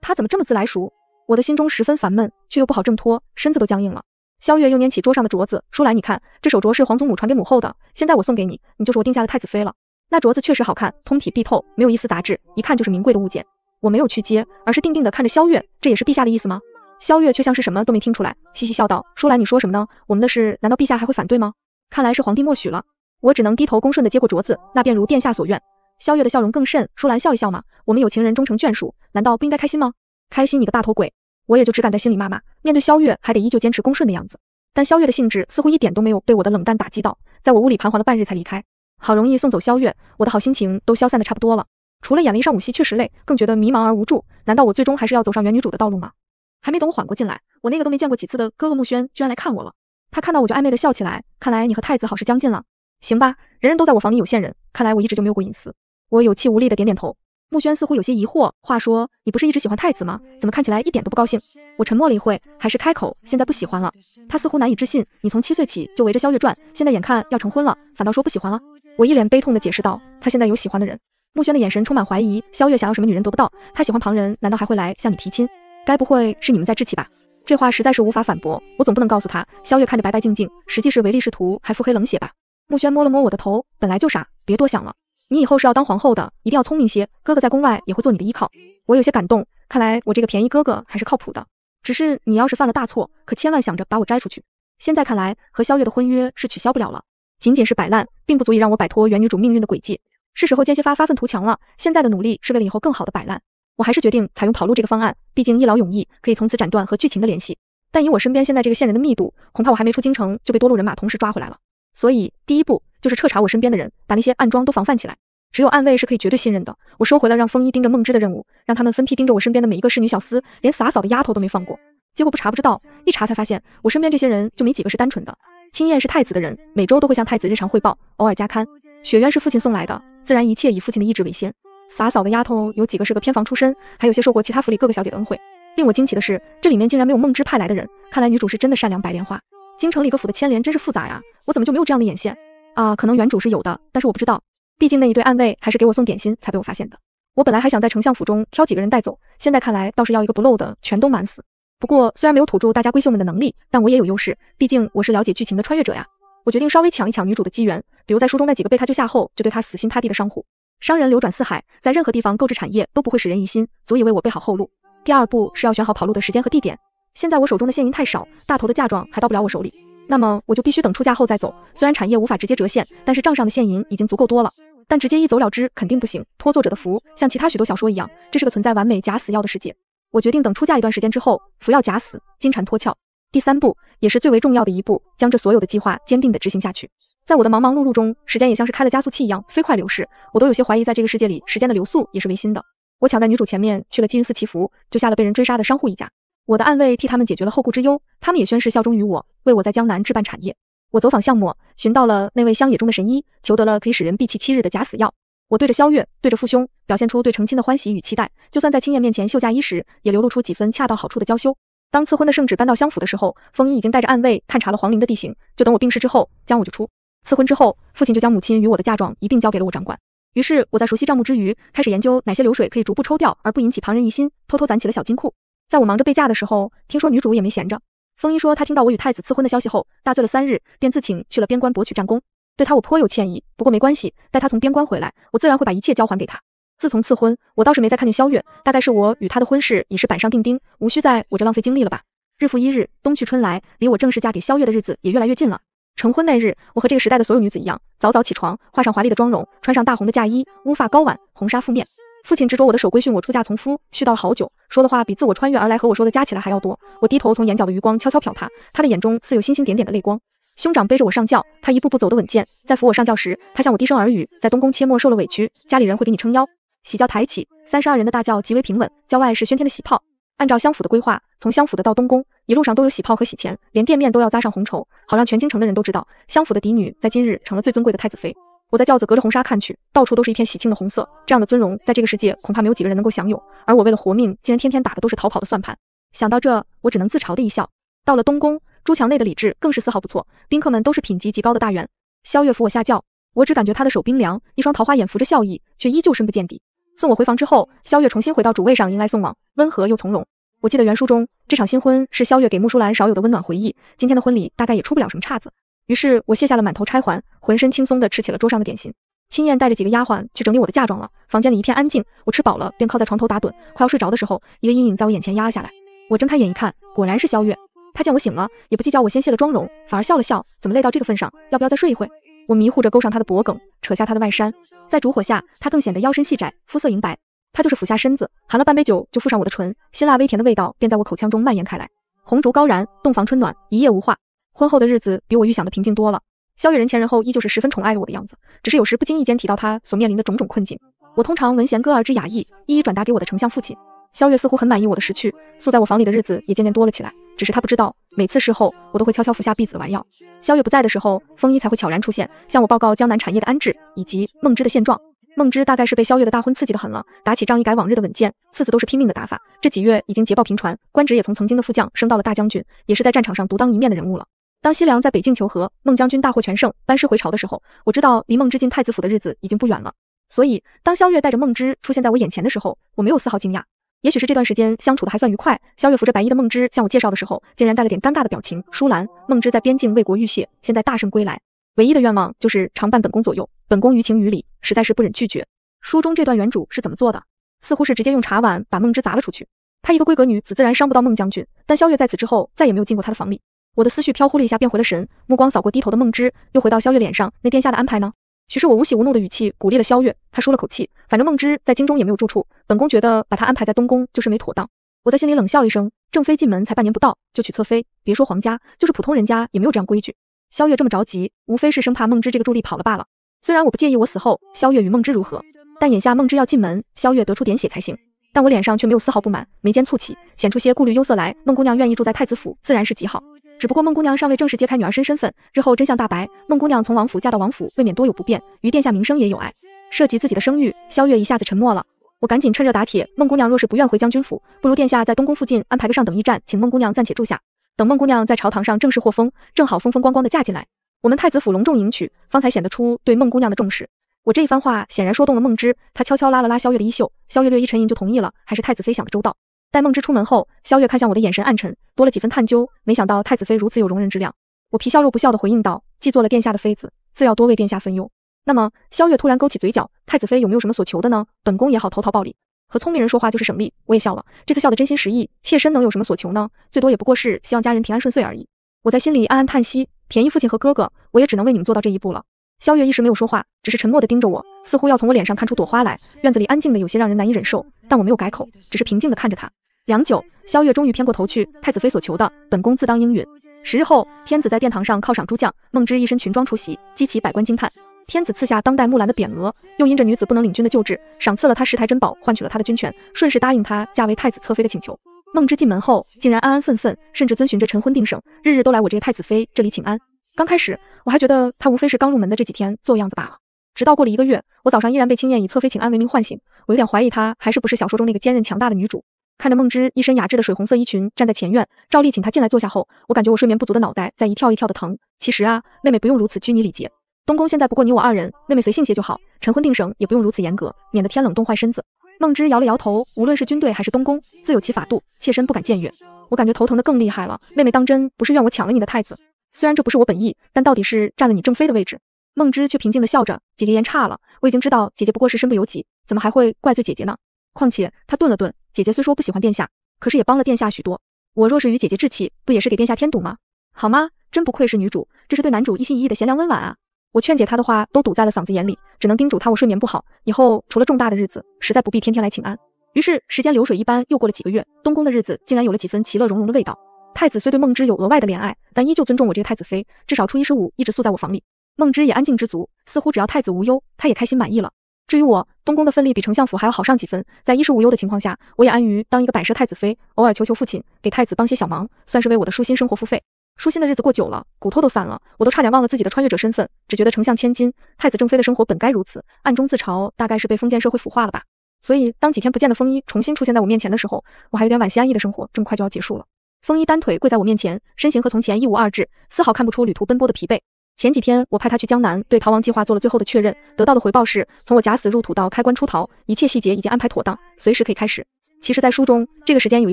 他怎么这么自来熟？我的心中十分烦闷，却又不好挣脱，身子都僵硬了。萧月又拈起桌上的镯子，舒兰，你看这手镯是皇祖母传给母后的，现在我送给你，你就是我定下的太子妃了。那镯子确实好看，通体碧透，没有一丝杂质，一看就是名贵的物件。我没有去接，而是定定的看着萧月，这也是陛下的意思吗？萧月却像是什么都没听出来，嘻嘻笑道：“舒兰，你说什么呢？我们的事难道陛下还会反对吗？看来是皇帝默许了。”我只能低头恭顺的接过镯子，那便如殿下所愿。萧月的笑容更甚，舒兰笑一笑嘛，我们有情人终成眷属，难道不应该开心吗？开心，你个大头鬼！我也就只敢在心里骂骂，面对萧月还得依旧坚持恭顺的样子。但萧月的兴致似乎一点都没有被我的冷淡打击到，在我屋里盘桓了半日才离开。好容易送走萧月，我的好心情都消散的差不多了。除了演了一上午戏确实累，更觉得迷茫而无助。难道我最终还是要走上原女主的道路吗？还没等我缓过劲来，我那个都没见过几次的哥哥慕轩居然来看我了。他看到我就暧昧的笑起来，看来你和太子好事将近了，行吧？人人都在我房里有线人，看来我一直就没有过隐私。我有气无力的点点头。穆轩似乎有些疑惑。话说，你不是一直喜欢太子吗？怎么看起来一点都不高兴？我沉默了一会，还是开口：“现在不喜欢了。”他似乎难以置信：“你从七岁起就围着萧月转，现在眼看要成婚了，反倒说不喜欢了？”我一脸悲痛地解释道：“他现在有喜欢的人。”穆轩的眼神充满怀疑：“萧月想要什么女人得不到，他喜欢旁人，难道还会来向你提亲？该不会是你们在置气吧？”这话实在是无法反驳，我总不能告诉他，萧月看着白白净净，实际是唯利是图，还腹黑冷血吧？穆轩摸了摸我的头：“本来就傻，别多想了。”你以后是要当皇后的，一定要聪明些。哥哥在宫外也会做你的依靠。我有些感动，看来我这个便宜哥哥还是靠谱的。只是你要是犯了大错，可千万想着把我摘出去。现在看来，和萧月的婚约是取消不了了。仅仅是摆烂，并不足以让我摆脱原女主命运的轨迹。是时候间歇发发愤图强了。现在的努力是为了以后更好的摆烂。我还是决定采用跑路这个方案，毕竟一劳永逸，可以从此斩断和剧情的联系。但以我身边现在这个线人的密度，恐怕我还没出京城就被多路人马同时抓回来了。所以第一步就是彻查我身边的人，把那些暗桩都防范起来。只有暗卫是可以绝对信任的。我收回了让风衣盯着梦之的任务，让他们分批盯着我身边的每一个侍女、小厮，连洒扫的丫头都没放过。结果不查不知道，一查才发现，我身边这些人就没几个是单纯的。青燕是太子的人，每周都会向太子日常汇报，偶尔加刊。雪渊是父亲送来的，自然一切以父亲的意志为先。洒扫的丫头有几个是个偏房出身，还有些受过其他府里各个小姐的恩惠。令我惊奇的是，这里面竟然没有梦之派来的人。看来女主是真的善良，白莲花。京城里各府的牵连真是复杂呀，我怎么就没有这样的眼线啊？可能原主是有的，但是我不知道。毕竟那一对暗卫还是给我送点心才被我发现的。我本来还想在丞相府中挑几个人带走，现在看来倒是要一个不漏的全都瞒死。不过虽然没有土著大家闺秀们的能力，但我也有优势，毕竟我是了解剧情的穿越者呀。我决定稍微抢一抢女主的机缘，比如在书中那几个被她救下后就对她死心塌地的商户、商人，流转四海，在任何地方购置产业都不会使人疑心，足以为我备好后路。第二步是要选好跑路的时间和地点。现在我手中的现银太少，大头的嫁妆还到不了我手里，那么我就必须等出嫁后再走。虽然产业无法直接折现，但是账上的现银已经足够多了。但直接一走了之肯定不行。托作者的福，像其他许多小说一样，这是个存在完美假死药的世界。我决定等出嫁一段时间之后服药假死，金蝉脱壳。第三步也是最为重要的一步，将这所有的计划坚定地执行下去。在我的忙忙碌碌中，时间也像是开了加速器一样飞快流逝。我都有些怀疑，在这个世界里，时间的流速也是违心的。我抢在女主前面去了金云寺祈福，救下了被人追杀的商户一家。我的暗卫替他们解决了后顾之忧，他们也宣誓效忠于我，为我在江南置办产业。我走访项目，寻到了那位乡野中的神医，求得了可以使人闭气七日的假死药。我对着萧月，对着父兄，表现出对成亲的欢喜与期待，就算在青燕面前绣嫁衣时，也流露出几分恰到好处的娇羞。当赐婚的圣旨搬到相府的时候，风衣已经带着暗卫探查了皇陵的地形，就等我病逝之后，将我就出。赐婚之后，父亲就将母亲与我的嫁妆一并交给了我掌管。于是我在熟悉账目之余，开始研究哪些流水可以逐步抽掉而不引起旁人疑心，偷偷攒起了小金库。在我忙着备嫁的时候，听说女主也没闲着。风衣说，他听到我与太子赐婚的消息后，大醉了三日，便自请去了边关博取战功。对他，我颇有歉意，不过没关系，待他从边关回来，我自然会把一切交还给他。自从赐婚，我倒是没再看见萧月，大概是我与他的婚事已是板上钉钉，无需在我这浪费精力了吧？日复一日，冬去春来，离我正式嫁给萧月的日子也越来越近了。成婚那日，我和这个时代的所有女子一样，早早起床，画上华丽的妆容，穿上大红的嫁衣，乌发高挽，红纱覆面。父亲执着我的手规训，我出嫁从夫，絮叨了好久，说的话比自我穿越而来和我说的加起来还要多。我低头从眼角的余光悄悄瞟他，他的眼中似有星星点点的泪光。兄长背着我上轿，他一步步走得稳健，在扶我上轿时，他向我低声耳语：“在东宫切莫受了委屈，家里人会给你撑腰。”喜轿抬起，三十二人的大轿极为平稳，轿外是喧天的喜炮。按照相府的规划，从相府的到东宫，一路上都有喜炮和喜钱，连店面都要扎上红绸，好让全京城的人都知道相府的嫡女在今日成了最尊贵的太子妃。我在轿子隔着红纱看去，到处都是一片喜庆的红色。这样的尊荣，在这个世界恐怕没有几个人能够享有。而我为了活命，竟然天天打的都是逃跑的算盘。想到这，我只能自嘲的一笑。到了东宫，朱墙内的理智更是丝毫不错，宾客们都是品级极高的大员。萧月扶我下轿，我只感觉他的手冰凉，一双桃花眼浮着笑意，却依旧深不见底。送我回房之后，萧月重新回到主位上，迎来送往，温和又从容。我记得原书中这场新婚是萧月给穆舒兰少有的温暖回忆，今天的婚礼大概也出不了什么岔子。于是我卸下了满头钗环，浑身轻松地吃起了桌上的点心。青燕带着几个丫鬟去整理我的嫁妆了。房间里一片安静，我吃饱了便靠在床头打盹。快要睡着的时候，一个阴影在我眼前压了下来。我睁开眼一看，果然是萧月。他见我醒了，也不计较我先卸了妆容，反而笑了笑：“怎么累到这个份上？要不要再睡一会？”我迷糊着勾上他的脖梗，扯下他的外衫，在烛火下，他更显得腰身细窄，肤色银白。他就是俯下身子，含了半杯酒就附上我的唇，辛辣微甜的味道便在我口腔中蔓延开来。红烛高燃，洞房春暖，一夜无话。婚后的日子比我预想的平静多了。萧月人前人后依旧是十分宠爱我的样子，只是有时不经意间提到他所面临的种种困境，我通常闻弦歌而知雅意，一一转达给我的丞相父亲。萧月似乎很满意我的识趣，宿在我房里的日子也渐渐多了起来。只是他不知道，每次事后我都会悄悄服下婢子的丸药。萧月不在的时候，风衣才会悄然出现，向我报告江南产业的安置以及梦之的现状。梦之大概是被萧月的大婚刺激的很了，打起仗一改往日的稳健，次次都是拼命的打法。这几月已经捷报频传，官职也从曾经的副将升到了大将军，也是在战场上独当一面的人物了。当西凉在北境求和，孟将军大获全胜，班师回朝的时候，我知道离孟之进太子府的日子已经不远了。所以，当萧月带着孟之出现在我眼前的时候，我没有丝毫惊讶。也许是这段时间相处的还算愉快，萧月扶着白衣的孟之向我介绍的时候，竟然带了点尴尬的表情。舒兰，孟之在边境为国浴血，现在大胜归来，唯一的愿望就是常伴本宫左右。本宫于情于理，实在是不忍拒绝。书中这段原主是怎么做的？似乎是直接用茶碗把孟之砸了出去。她一个闺阁女子，自然伤不到孟将军。但萧月在此之后再也没有进过他的房里。我的思绪飘忽了一下，便回了神，目光扫过低头的梦之，又回到萧月脸上。那殿下的安排呢？许是我无喜无怒的语气鼓励了萧月，她舒了口气。反正梦之在京中也没有住处，本宫觉得把她安排在东宫就是没妥当。我在心里冷笑一声，正妃进门才半年不到就娶侧妃，别说皇家，就是普通人家也没有这样规矩。萧月这么着急，无非是生怕梦之这个助力跑了罢了。虽然我不介意我死后萧月与梦之如何，但眼下梦之要进门，萧月得出点血才行。但我脸上却没有丝毫不满，眉间蹙起，显出些顾虑忧色来。孟姑娘愿意住在太子府，自然是极好。只不过孟姑娘尚未正式揭开女儿身身份，日后真相大白，孟姑娘从王府嫁到王府，未免多有不便，于殿下名声也有碍，涉及自己的声誉。萧月一下子沉默了，我赶紧趁热打铁：孟姑娘若是不愿回将军府，不如殿下在东宫附近安排个上等驿站，请孟姑娘暂且住下。等孟姑娘在朝堂上正式获封，正好风风光光的嫁进来，我们太子府隆重迎娶，方才显得出对孟姑娘的重视。我这一番话显然说动了梦之，他悄悄拉了拉萧月的衣袖，萧月略一沉吟就同意了。还是太子妃想的周到。待梦之出门后，萧月看向我的眼神暗沉，多了几分探究。没想到太子妃如此有容人之量。我皮笑肉不笑的回应道：“既做了殿下的妃子，自要多为殿下分忧。”那么，萧月突然勾起嘴角：“太子妃有没有什么所求的呢？本宫也好投桃报李，和聪明人说话就是省力。”我也笑了，这次笑的真心实意。妾身能有什么所求呢？最多也不过是希望家人平安顺遂而已。我在心里暗暗叹息，便宜父亲和哥哥，我也只能为你们做到这一步了。萧月一时没有说话，只是沉默地盯着我，似乎要从我脸上看出朵花来。院子里安静的有些让人难以忍受，但我没有改口，只是平静地看着他。良久，萧月终于偏过头去。太子妃所求的，本宫自当应允。十日后，天子在殿堂上犒赏诸将，孟之一身裙装出席，激起百官惊叹。天子赐下当代木兰的匾额，又因着女子不能领军的旧制，赏赐了她十台珍宝，换取了她的军权，顺势答应她嫁为太子侧妃的请求。孟之进门后，竟然安安分分，甚至遵循着晨昏定省，日日都来我这个太子妃这里请安。刚开始我还觉得他无非是刚入门的这几天做样子罢了，直到过了一个月，我早上依然被青燕以侧妃请安为名唤醒，我有点怀疑她还是不是小说中那个坚韧强大的女主。看着梦之一身雅致的水红色衣裙站在前院，照例请她进来坐下后，我感觉我睡眠不足的脑袋在一跳一跳的疼。其实啊，妹妹不用如此拘泥礼节，东宫现在不过你我二人，妹妹随性些就好。晨昏定省也不用如此严格，免得天冷冻坏身子。梦之摇了摇头，无论是军队还是东宫，自有其法度，妾身不敢僭越。我感觉头疼的更厉害了，妹妹当真不是怨我抢了你的太子？虽然这不是我本意，但到底是占了你正妃的位置。梦之却平静地笑着，姐姐言差了，我已经知道姐姐不过是身不由己，怎么还会怪罪姐姐呢？况且，她顿了顿，姐姐虽说不喜欢殿下，可是也帮了殿下许多。我若是与姐姐置气，不也是给殿下添堵吗？好吗？真不愧是女主，这是对男主一心一意的贤良温婉啊！我劝解她的话都堵在了嗓子眼里，只能叮嘱她我睡眠不好，以后除了重大的日子，实在不必天天来请安。于是，时间流水一般又过了几个月，东宫的日子竟然有了几分其乐融融的味道。太子虽对梦之有额外的怜爱，但依旧尊重我这个太子妃。至少初一十五一直宿在我房里，梦之也安静知足，似乎只要太子无忧，她也开心满意了。至于我，东宫的分力比丞相府还要好上几分，在衣食无忧的情况下，我也安于当一个摆设太子妃，偶尔求求父亲给太子帮些小忙，算是为我的舒心生活付费。舒心的日子过久了，骨头都散了，我都差点忘了自己的穿越者身份，只觉得丞相千金、太子正妃的生活本该如此。暗中自嘲，大概是被封建社会腐化了吧。所以当几天不见的风衣重新出现在我面前的时候，我还有点惋惜，安逸的生活这么快就要结束了。风衣单腿跪在我面前，身形和从前一无二致，丝毫看不出旅途奔波的疲惫。前几天我派他去江南，对逃亡计划做了最后的确认，得到的回报是，从我假死入土到开棺出逃，一切细节已经安排妥当，随时可以开始。其实，在书中，这个时间有一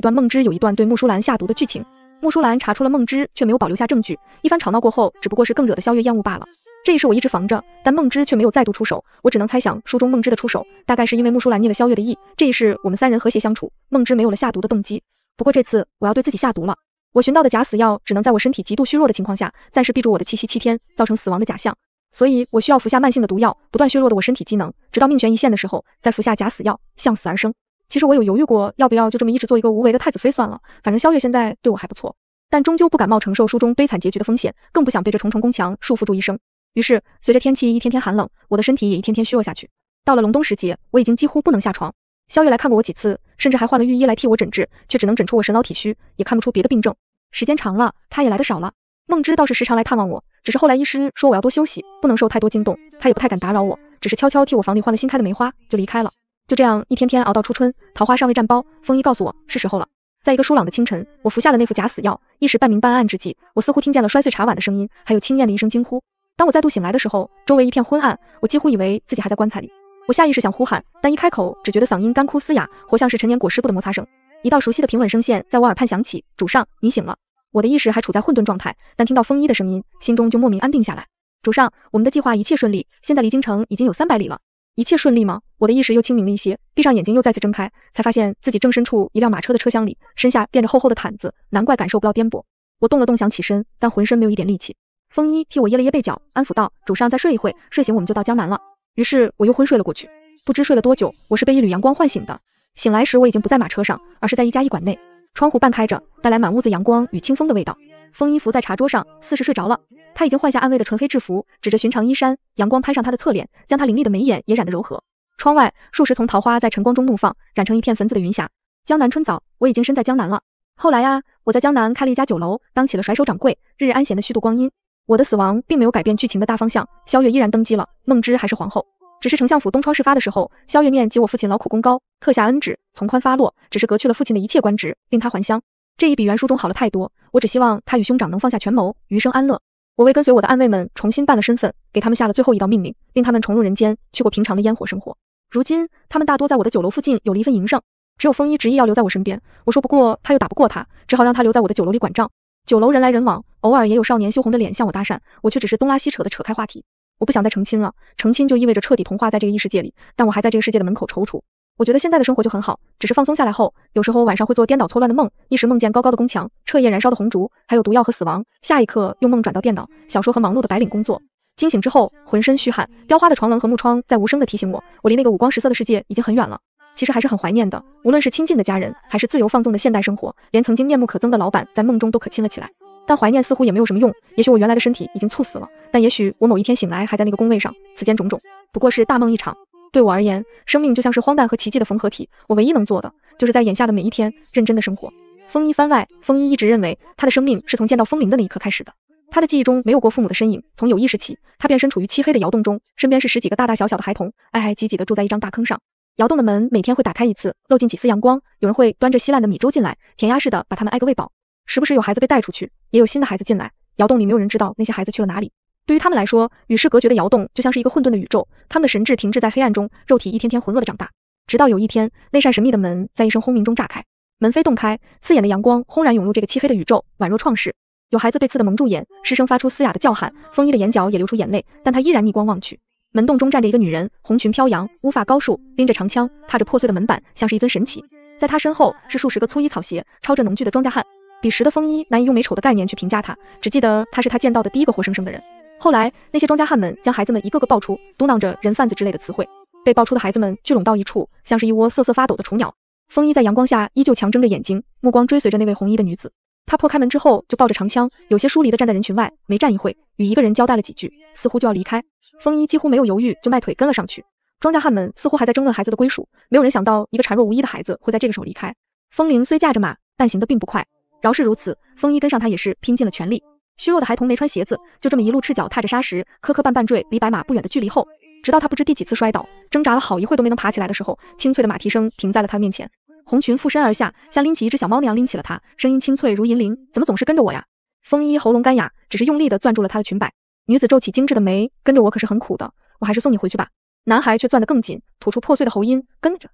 段梦之有一段对穆舒兰下毒的剧情，穆舒兰查出了梦之，却没有保留下证据。一番吵闹过后，只不过是更惹得萧月厌恶罢了。这一世我一直防着，但梦之却没有再度出手，我只能猜想，书中梦之的出手，大概是因为穆舒兰逆了萧月的意。这一世我们三人和谐相处，梦之没有了下毒的动机。不过这次我要对自己下毒了。我寻到的假死药只能在我身体极度虚弱的情况下，暂时闭住我的气息七天，造成死亡的假象。所以我需要服下慢性的毒药，不断削弱的我身体机能，直到命悬一线的时候，再服下假死药，向死而生。其实我有犹豫过，要不要就这么一直做一个无为的太子妃算了。反正萧月现在对我还不错，但终究不敢冒承受书中悲惨结局的风险，更不想被这重重宫墙束缚住一生。于是，随着天气一天天寒冷，我的身体也一天天虚弱下去。到了隆冬时节，我已经几乎不能下床。萧月来看过我几次。甚至还换了御医来替我诊治，却只能诊出我神劳体虚，也看不出别的病症。时间长了，他也来的少了。梦之倒是时常来探望我，只是后来医师说我要多休息，不能受太多惊动，他也不太敢打扰我，只是悄悄替我房里换了新开的梅花，就离开了。就这样一天天熬到初春，桃花尚未绽苞，风衣告诉我是时候了。在一个疏朗的清晨，我服下了那副假死药，一时半明半暗之际，我似乎听见了摔碎茶碗的声音，还有轻咽的一声惊呼。当我再度醒来的时候，周围一片昏暗，我几乎以为自己还在棺材里。我下意识想呼喊，但一开口，只觉得嗓音干枯嘶哑，活像是陈年裹尸布的摩擦声。一道熟悉的平稳声线在我耳畔响起：“主上，你醒了。”我的意识还处在混沌状态，但听到风衣的声音，心中就莫名安定下来。“主上，我们的计划一切顺利，现在离京城已经有三百里了。一切顺利吗？”我的意识又清明了一些，闭上眼睛又再次睁开，才发现自己正身处一辆马车的车厢里，身下垫着厚厚的毯子，难怪感受不到颠簸。我动了动，想起身，但浑身没有一点力气。风衣替我掖了掖被角，安抚道：“主上，再睡一会，睡醒我们就到江南了。”于是我又昏睡了过去，不知睡了多久。我是被一缕阳光唤醒的。醒来时，我已经不在马车上，而是在一家医馆内。窗户半开着，带来满屋子阳光与清风的味道。风衣服在茶桌上，似是睡着了。他已经换下暗卫的纯黑制服，指着寻常衣衫。阳光攀上他的侧脸，将他凌厉的眉眼也染得柔和。窗外数十丛桃花在晨光中怒放，染成一片粉紫的云霞。江南春早，我已经身在江南了。后来啊，我在江南开了一家酒楼，当起了甩手掌柜，日日安闲的虚度光阴。我的死亡并没有改变剧情的大方向，萧月依然登基了，梦之还是皇后。只是丞相府东窗事发的时候，萧月念及我父亲劳苦功高，特下恩旨从宽发落，只是革去了父亲的一切官职，令他还乡。这一比原书中好了太多，我只希望他与兄长能放下权谋，余生安乐。我为跟随我的暗卫们重新办了身份，给他们下了最后一道命令，令他们重入人间，去过平常的烟火生活。如今他们大多在我的酒楼附近有了一份营生，只有风衣执意要留在我身边，我说不过他又打不过他，只好让他留在我的酒楼里管账。酒楼人来人往，偶尔也有少年羞红着脸向我搭讪，我却只是东拉西扯的扯开话题。我不想再成亲了，成亲就意味着彻底同化在这个异世界里，但我还在这个世界的门口踌躇。我觉得现在的生活就很好，只是放松下来后，有时候晚上会做颠倒错乱的梦，一时梦见高高的宫墙、彻夜燃烧的红烛，还有毒药和死亡；下一刻又梦转到电脑小说和忙碌的白领工作，惊醒之后浑身虚汗，雕花的床棱和木窗在无声的提醒我，我离那个五光十色的世界已经很远了。其实还是很怀念的，无论是亲近的家人，还是自由放纵的现代生活，连曾经面目可憎的老板在梦中都可亲了起来。但怀念似乎也没有什么用，也许我原来的身体已经猝死了，但也许我某一天醒来还在那个工位上。此间种种不过是大梦一场。对我而言，生命就像是荒诞和奇迹的缝合体。我唯一能做的就是在眼下的每一天认真的生活。风衣番外，风衣一直认为他的生命是从见到风铃的那一刻开始的。他的记忆中没有过父母的身影，从有意识起，他便身处于漆黑的窑洞中，身边是十几个大大小小的孩童，挨挨挤挤的住在一张大坑上。窑洞的门每天会打开一次，漏进几丝阳光。有人会端着稀烂的米粥进来，填鸭似的把他们挨个喂饱。时不时有孩子被带出去，也有新的孩子进来。窑洞里没有人知道那些孩子去了哪里。对于他们来说，与世隔绝的窑洞就像是一个混沌的宇宙，他们的神智停滞在黑暗中，肉体一天天浑噩的长大。直到有一天，那扇神秘的门在一声轰鸣中炸开，门扉洞开，刺眼的阳光轰然涌入这个漆黑的宇宙，宛若创世。有孩子被刺得蒙住眼，失声发出嘶哑的叫喊。风衣的眼角也流出眼泪，但他依然逆光望去。门洞中站着一个女人，红裙飘扬，乌发高束，拎着长枪，踏着破碎的门板，像是一尊神祇。在她身后是数十个粗衣草鞋、抄着农具的庄稼汉。彼时的风衣难以用美丑的概念去评价她，只记得她是他见到的第一个活生生的人。后来那些庄稼汉们将孩子们一个个抱出，嘟囔着人贩子之类的词汇。被抱出的孩子们聚拢到一处，像是一窝瑟瑟发抖的雏鸟。风衣在阳光下依旧强睁着眼睛，目光追随着那位红衣的女子。他破开门之后，就抱着长枪，有些疏离的站在人群外，没站一会，与一个人交代了几句，似乎就要离开。风衣几乎没有犹豫，就迈腿跟了上去。庄稼汉们似乎还在争论孩子的归属，没有人想到一个孱弱无依的孩子会在这个时候离开。风铃虽驾着马，但行得并不快。饶是如此，风衣跟上他也是拼尽了全力。虚弱的孩童没穿鞋子，就这么一路赤脚踏着沙石，磕磕绊绊坠离白马不远的距离后，直到他不知第几次摔倒，挣扎了好一会都没能爬起来的时候，清脆的马蹄声停在了他的面前。红裙附身而下，像拎起一只小猫那样拎起了他，声音清脆如银铃。怎么总是跟着我呀？风衣喉咙干哑，只是用力地攥住了她的裙摆。女子皱起精致的眉，跟着我可是很苦的，我还是送你回去吧。男孩却攥得更紧，吐出破碎的喉音，跟着。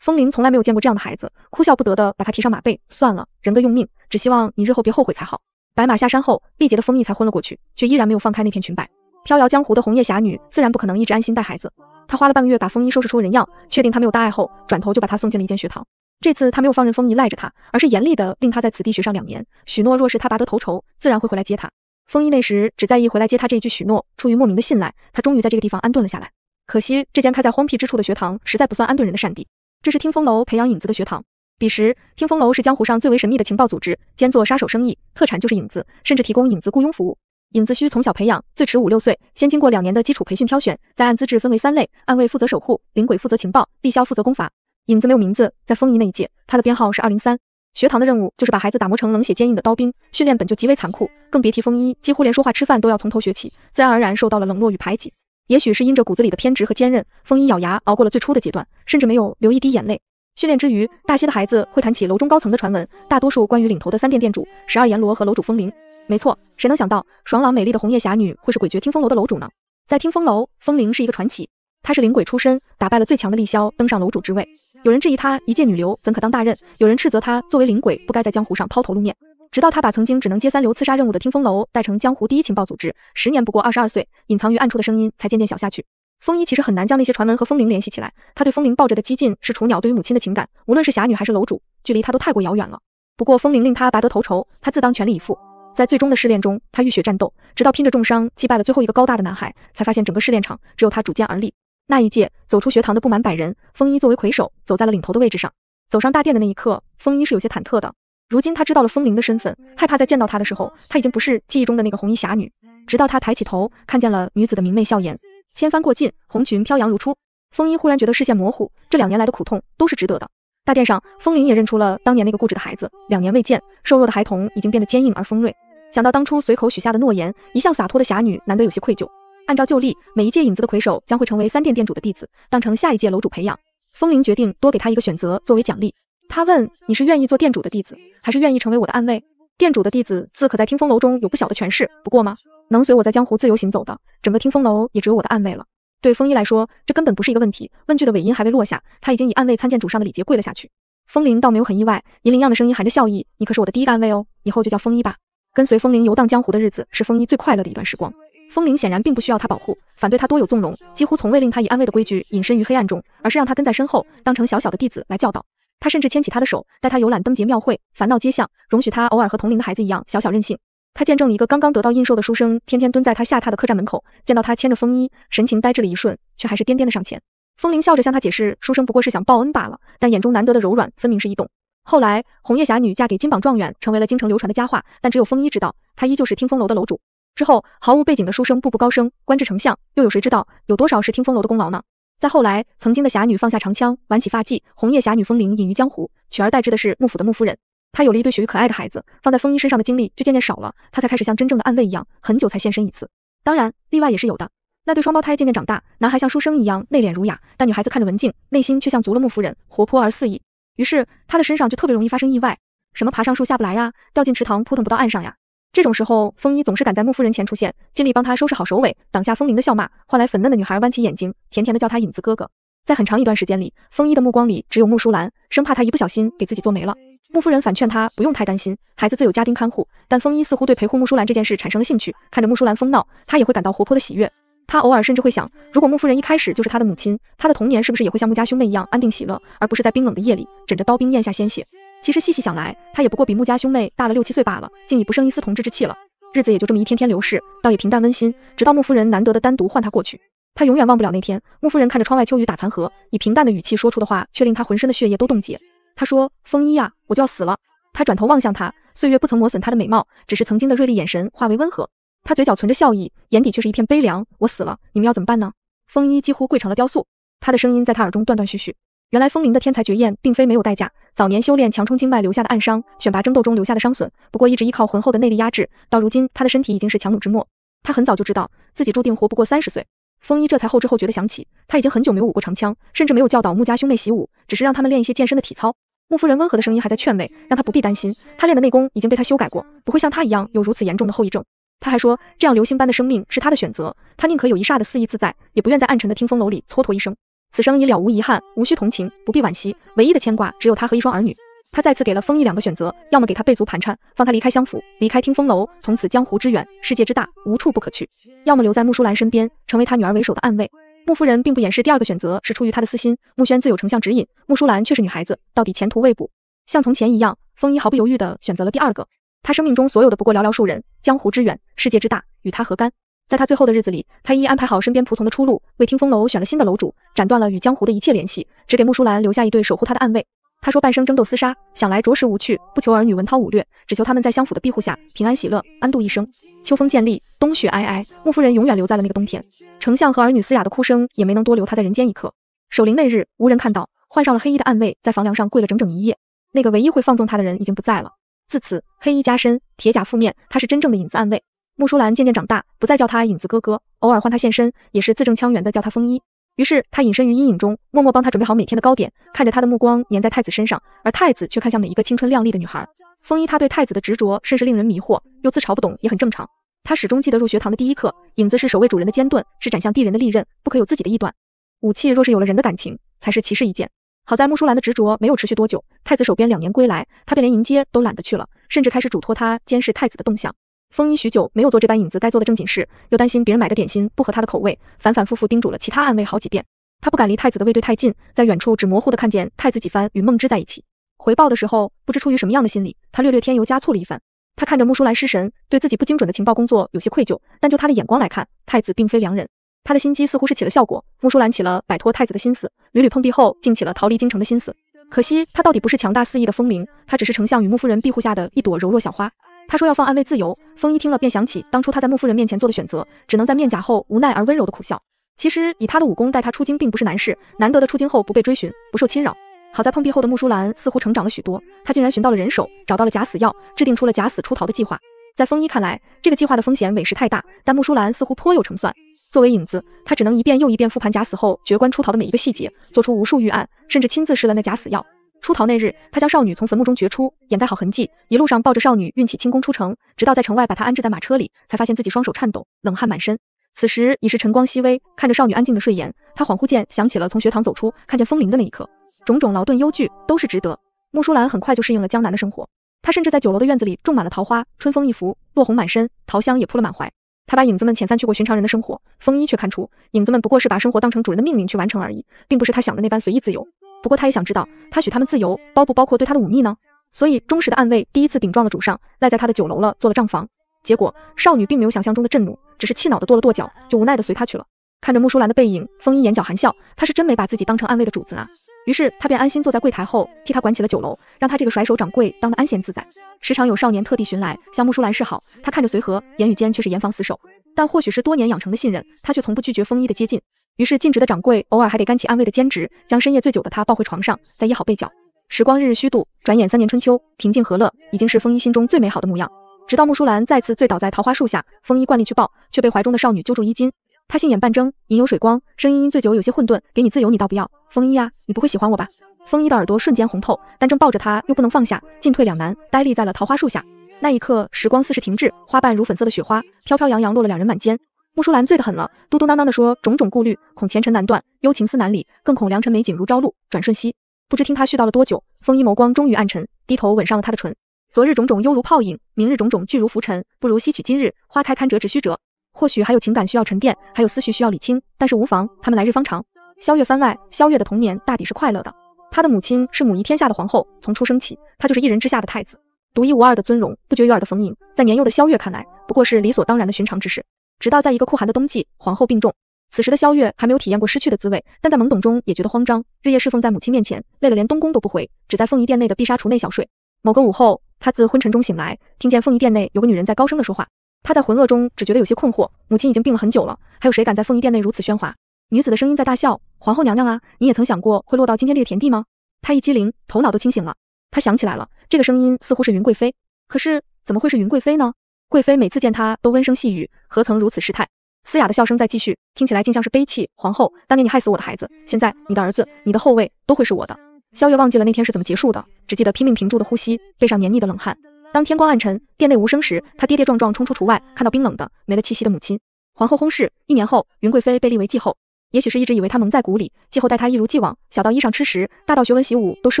风铃从来没有见过这样的孩子，哭笑不得的把他提上马背。算了，人各用命，只希望你日后别后悔才好。白马下山后，毕节的风衣才昏了过去，却依然没有放开那片裙摆。飘摇江湖的红叶侠女自然不可能一直安心带孩子，她花了半个月把风衣收拾出人样，确定他没有大碍后，转头就把他送进了一间学堂。这次他没有放任风衣赖着他，而是严厉的令他在此地学上两年，许诺若是他拔得头筹，自然会回来接他。风衣那时只在意回来接他这一句许诺，出于莫名的信赖，他终于在这个地方安顿了下来。可惜这间开在荒僻之处的学堂，实在不算安顿人的善地。这是听风楼培养影子的学堂。彼时听风楼是江湖上最为神秘的情报组织，兼做杀手生意，特产就是影子，甚至提供影子雇佣服务。影子需从小培养，最迟五六岁，先经过两年的基础培训挑选，再按资质分为三类：暗卫负责守护，灵鬼负责情报，立销负责功法。影子没有名字，在风衣那一届，他的编号是二零三。学堂的任务就是把孩子打磨成冷血坚硬的刀兵，训练本就极为残酷，更别提风衣几乎连说话吃饭都要从头学起，自然而然受到了冷落与排挤。也许是因着骨子里的偏执和坚韧，风衣咬牙熬过了最初的阶段，甚至没有流一滴眼泪。训练之余，大些的孩子会谈起楼中高层的传闻，大多数关于领头的三殿殿主十二阎罗和楼主风铃。没错，谁能想到爽朗美丽的红叶侠女会是诡谲听风楼的楼主呢？在听风楼，风铃是一个传奇，她是灵鬼出身，打败了最强的厉萧，登上楼主之位。有人质疑他一介女流怎可当大任，有人斥责他作为灵鬼不该在江湖上抛头露面。直到他把曾经只能接三流刺杀任务的听风楼带成江湖第一情报组织，十年不过二十二岁，隐藏于暗处的声音才渐渐小下去。风衣其实很难将那些传闻和风铃联系起来，他对风铃抱着的激进是雏鸟对于母亲的情感，无论是侠女还是楼主，距离他都太过遥远了。不过风铃令他拔得头筹，他自当全力以赴。在最终的试炼中，他浴血战斗，直到拼着重伤击败了最后一个高大的男孩，才发现整个试炼场只有他主剑而立。那一届走出学堂的不满百人，风衣作为魁首，走在了领头的位置上。走上大殿的那一刻，风衣是有些忐忑的。如今他知道了风铃的身份，害怕再见到她的时候，她已经不是记忆中的那个红衣侠女。直到他抬起头，看见了女子的明媚笑颜，千帆过尽，红裙飘扬如初。风衣忽然觉得视线模糊，这两年来的苦痛都是值得的。大殿上，风铃也认出了当年那个固执的孩子。两年未见，瘦弱的孩童已经变得坚硬而锋锐。想到当初随口许下的诺言，一向洒脱的侠女难得有些愧疚。按照旧例，每一届影子的魁首将会成为三殿殿主的弟子，当成下一届楼主培养。风铃决定多给他一个选择作为奖励。他问：“你是愿意做殿主的弟子，还是愿意成为我的暗卫？”殿主的弟子自可在听风楼中有不小的权势，不过吗？能随我在江湖自由行走的，整个听风楼也只有我的暗卫了。对风衣来说，这根本不是一个问题。问句的尾音还未落下，他已经以暗卫参见主上的礼节跪了下去。风铃倒没有很意外，银铃样的声音含着笑意：“你可是我的第一个暗卫哦，以后就叫风衣吧。”跟随风铃游荡江湖的日子是风衣最快乐的一段时光。风铃显然并不需要他保护，反对他多有纵容，几乎从未令他以安慰的规矩隐身于黑暗中，而是让他跟在身后，当成小小的弟子来教导他。甚至牵起他的手，带他游览灯节庙会、烦恼街巷，容许他偶尔和同龄的孩子一样小小任性。他见证了一个刚刚得到印绶的书生，天天蹲在他下榻的客栈门口，见到他牵着风衣，神情呆滞了一瞬，却还是颠颠的上前。风铃笑着向他解释，书生不过是想报恩罢了，但眼中难得的柔软，分明是异动。后来，红叶侠女嫁给金榜状元，成为了京城流传的佳话，但只有风衣知道，她依旧是听风楼的楼主。之后，毫无背景的书生步步高升，官至丞相，又有谁知道有多少是听风楼的功劳呢？再后来，曾经的侠女放下长枪，挽起发髻，红叶侠女风铃隐于江湖，取而代之的是幕府的幕夫人。她有了一对雪域可爱的孩子，放在风衣身上的精力就渐渐少了，她才开始像真正的暗卫一样，很久才现身一次。当然，例外也是有的。那对双胞胎渐渐长大，男孩像书生一样内敛儒雅，但女孩子看着文静，内心却像足了幕夫人，活泼而肆意。于是她的身上就特别容易发生意外，什么爬上树下不来呀，掉进池塘扑腾不到岸上呀。这种时候，风衣总是赶在穆夫人前出现，尽力帮她收拾好首尾，挡下风铃的笑骂，换来粉嫩的女孩弯起眼睛，甜甜的叫他影子哥哥。在很长一段时间里，风衣的目光里只有穆淑兰，生怕她一不小心给自己做没了。穆夫人反劝她不用太担心，孩子自有家丁看护。但风衣似乎对陪护穆淑兰这件事产生了兴趣，看着穆淑兰疯闹，她也会感到活泼的喜悦。她偶尔甚至会想，如果穆夫人一开始就是她的母亲，她的童年是不是也会像穆家兄妹一样安定喜乐，而不是在冰冷的夜里枕着刀兵咽下鲜血？其实细细想来，他也不过比穆家兄妹大了六七岁罢了，竟已不生一丝同志之气了。日子也就这么一天天流逝，倒也平淡温馨。直到穆夫人难得的单独唤他过去，他永远忘不了那天。穆夫人看着窗外秋雨打残荷，以平淡的语气说出的话，却令他浑身的血液都冻结。他说：“风衣呀，我就要死了。”他转头望向他，岁月不曾磨损他的美貌，只是曾经的锐利眼神化为温和。他嘴角存着笑意，眼底却是一片悲凉。我死了，你们要怎么办呢？风衣几乎跪成了雕塑，他的声音在他耳中断断续续。原来风铃的天才绝艳并非没有代价，早年修炼强冲经脉留下的暗伤，选拔争斗中留下的伤损，不过一直依靠浑厚的内力压制，到如今他的身体已经是强弩之末。他很早就知道自己注定活不过三十岁，风衣这才后知后觉的想起，他已经很久没有舞过长枪，甚至没有教导穆家兄妹习武，只是让他们练一些健身的体操。穆夫人温和的声音还在劝慰，让他不必担心，他练的内功已经被他修改过，不会像他一样有如此严重的后遗症。他还说，这样流星般的生命是他的选择，他宁可有一霎的肆意自在，也不愿在暗沉的听风楼里蹉跎一生。此生已了无遗憾，无需同情，不必惋惜。唯一的牵挂只有他和一双儿女。他再次给了风一两个选择：要么给他备足盘缠，放他离开相府，离开听风楼，从此江湖之远，世界之大，无处不可去；要么留在穆淑兰身边，成为他女儿为首的暗卫。穆夫人并不掩饰，第二个选择是出于他的私心。穆轩自有丞相指引，穆淑兰却是女孩子，到底前途未卜。像从前一样，风衣毫不犹豫地选择了第二个。他生命中所有的不过寥寥数人，江湖之远，世界之大，与他何干？在他最后的日子里，他一一安排好身边仆从的出路，为听风楼选了新的楼主，斩断了与江湖的一切联系，只给穆舒兰留下一对守护他的暗卫。他说：“半生争斗厮杀，想来着实无趣，不求儿女文韬武略，只求他们在相府的庇护下平安喜乐，安度一生。”秋风渐厉，冬雪皑皑，穆夫人永远留在了那个冬天。丞相和儿女嘶哑的哭声也没能多留他在人间一刻。守灵那日，无人看到换上了黑衣的暗卫在房梁上跪了整整一夜。那个唯一会放纵他的人已经不在了。自此，黑衣加身，铁甲覆面，他是真正的影子暗卫。穆舒兰渐渐长大，不再叫他影子哥哥，偶尔唤他现身，也是字正腔圆的叫他风衣。于是他隐身于阴影中，默默帮他准备好每天的糕点，看着他的目光粘在太子身上，而太子却看向每一个青春靓丽的女孩。风衣他对太子的执着甚是令人迷惑，又自嘲不懂也很正常。他始终记得入学堂的第一课：影子是守卫主人的尖盾，是斩向敌人的利刃，不可有自己的臆断。武器若是有了人的感情，才是奇事一件。好在穆舒兰的执着没有持续多久，太子守边两年归来，他便连迎接都懒得去了，甚至开始嘱托他监视太子的动向。风衣许久没有做这般影子该做的正经事，又担心别人买的点心不合他的口味，反反复复叮嘱了其他暗卫好几遍。他不敢离太子的卫队太近，在远处只模糊的看见太子几番与梦之在一起。回报的时候，不知出于什么样的心理，他略略添油加醋了一番。他看着穆舒兰失神，对自己不精准的情报工作有些愧疚。但就他的眼光来看，太子并非良人。他的心机似乎是起了效果，穆舒兰起了摆脱太子的心思，屡屡碰壁后竟起了逃离京城的心思。可惜他到底不是强大肆意的风铃，他只是丞相与穆夫人庇护下的一朵柔弱小花。他说要放安慰自由，风衣听了便想起当初他在穆夫人面前做的选择，只能在面颊后无奈而温柔的苦笑。其实以他的武功带他出京并不是难事，难得的出京后不被追寻，不受侵扰。好在碰壁后的穆舒兰似乎成长了许多，他竟然寻到了人手，找到了假死药，制定出了假死出逃的计划。在风衣看来，这个计划的风险委实太大，但穆舒兰似乎颇有成算。作为影子，他只能一遍又一遍复盘假死后绝关出逃的每一个细节，做出无数预案，甚至亲自试了那假死药。出逃那日，他将少女从坟墓中掘出，掩盖好痕迹，一路上抱着少女运起轻功出城，直到在城外把她安置在马车里，才发现自己双手颤抖，冷汗满身。此时已是晨光熹微，看着少女安静的睡颜，他恍惚间想起了从学堂走出，看见风铃的那一刻，种种劳顿忧惧都是值得。穆舒兰很快就适应了江南的生活，她甚至在酒楼的院子里种满了桃花，春风一拂，落红满身，桃香也扑了满怀。他把影子们遣散去过寻常人的生活，风衣却看出影子们不过是把生活当成主人的命令去完成而已，并不是他想的那般随意自由。不过他也想知道，他许他们自由，包不包括对他的忤逆呢？所以忠实的暗卫第一次顶撞了主上，赖在他的酒楼了，做了账房。结果少女并没有想象中的震怒，只是气恼地跺了跺脚，就无奈地随他去了。看着穆舒兰的背影，风衣眼角含笑，他是真没把自己当成暗卫的主子啊。于是他便安心坐在柜台后，替他管起了酒楼，让他这个甩手掌柜当得安闲自在。时常有少年特地寻来向穆舒兰示好，他看着随和，言语间却是严防死守。但或许是多年养成的信任，他却从不拒绝风衣的接近。于是，尽职的掌柜偶尔还得干起安慰的兼职，将深夜醉酒的他抱回床上，再掖好被角。时光日日虚度，转眼三年春秋，平静和乐已经是风衣心中最美好的模样。直到穆舒兰再次醉倒在桃花树下，风衣惯例去抱，却被怀中的少女揪住衣襟。他杏眼半睁，隐有水光，声音因醉酒有些混沌。给你自由，你倒不要？风衣呀，你不会喜欢我吧？风衣的耳朵瞬间红透，但正抱着他又不能放下，进退两难，呆立在了桃花树下。那一刻，时光似是停滞，花瓣如粉色的雪花，飘飘扬扬落了两人满肩。穆舒兰醉得很了，嘟嘟囔囔地说：“种种顾虑，恐前尘难断，幽情思难理，更恐良辰美景如朝露转瞬息。”不知听他絮叨了多久，风衣眸光终于暗沉，低头吻上了他的唇。昨日种种犹如泡影，明日种种俱如浮尘，不如吸取今日花开堪折直须折。或许还有情感需要沉淀，还有思绪需要理清，但是无妨，他们来日方长。萧月番外：萧月的童年大抵是快乐的。他的母亲是母仪天下的皇后，从出生起，他就是一人之下的太子，独一无二的尊荣，不绝于耳的逢迎，在年幼的萧月看来，不过是理所当然的寻常之事。直到在一个酷寒的冬季，皇后病重。此时的萧月还没有体验过失去的滋味，但在懵懂中也觉得慌张，日夜侍奉在母亲面前，累了连东宫都不回，只在凤仪殿内的碧纱橱内小睡。某个午后，她自昏沉中醒来，听见凤仪殿内有个女人在高声的说话。她在浑噩中只觉得有些困惑，母亲已经病了很久了，还有谁敢在凤仪殿内如此喧哗？女子的声音在大笑，皇后娘娘啊，你也曾想过会落到今天这个田地吗？她一激灵，头脑都清醒了。她想起来了，这个声音似乎是云贵妃，可是怎么会是云贵妃呢？贵妃每次见她都温声细语，何曾如此失态？嘶哑的笑声在继续，听起来竟像是悲泣。皇后，当年你害死我的孩子，现在你的儿子、你的后位都会是我的。萧月忘记了那天是怎么结束的，只记得拼命屏住的呼吸，背上黏腻的冷汗。当天光暗沉，殿内无声时，她跌跌撞撞冲出厨外，看到冰冷的、没了气息的母亲。皇后轰逝一年后，云贵妃被立为继后。也许是一直以为她蒙在鼓里，继后待她一如既往，小到衣裳吃食，大到学文习武，都事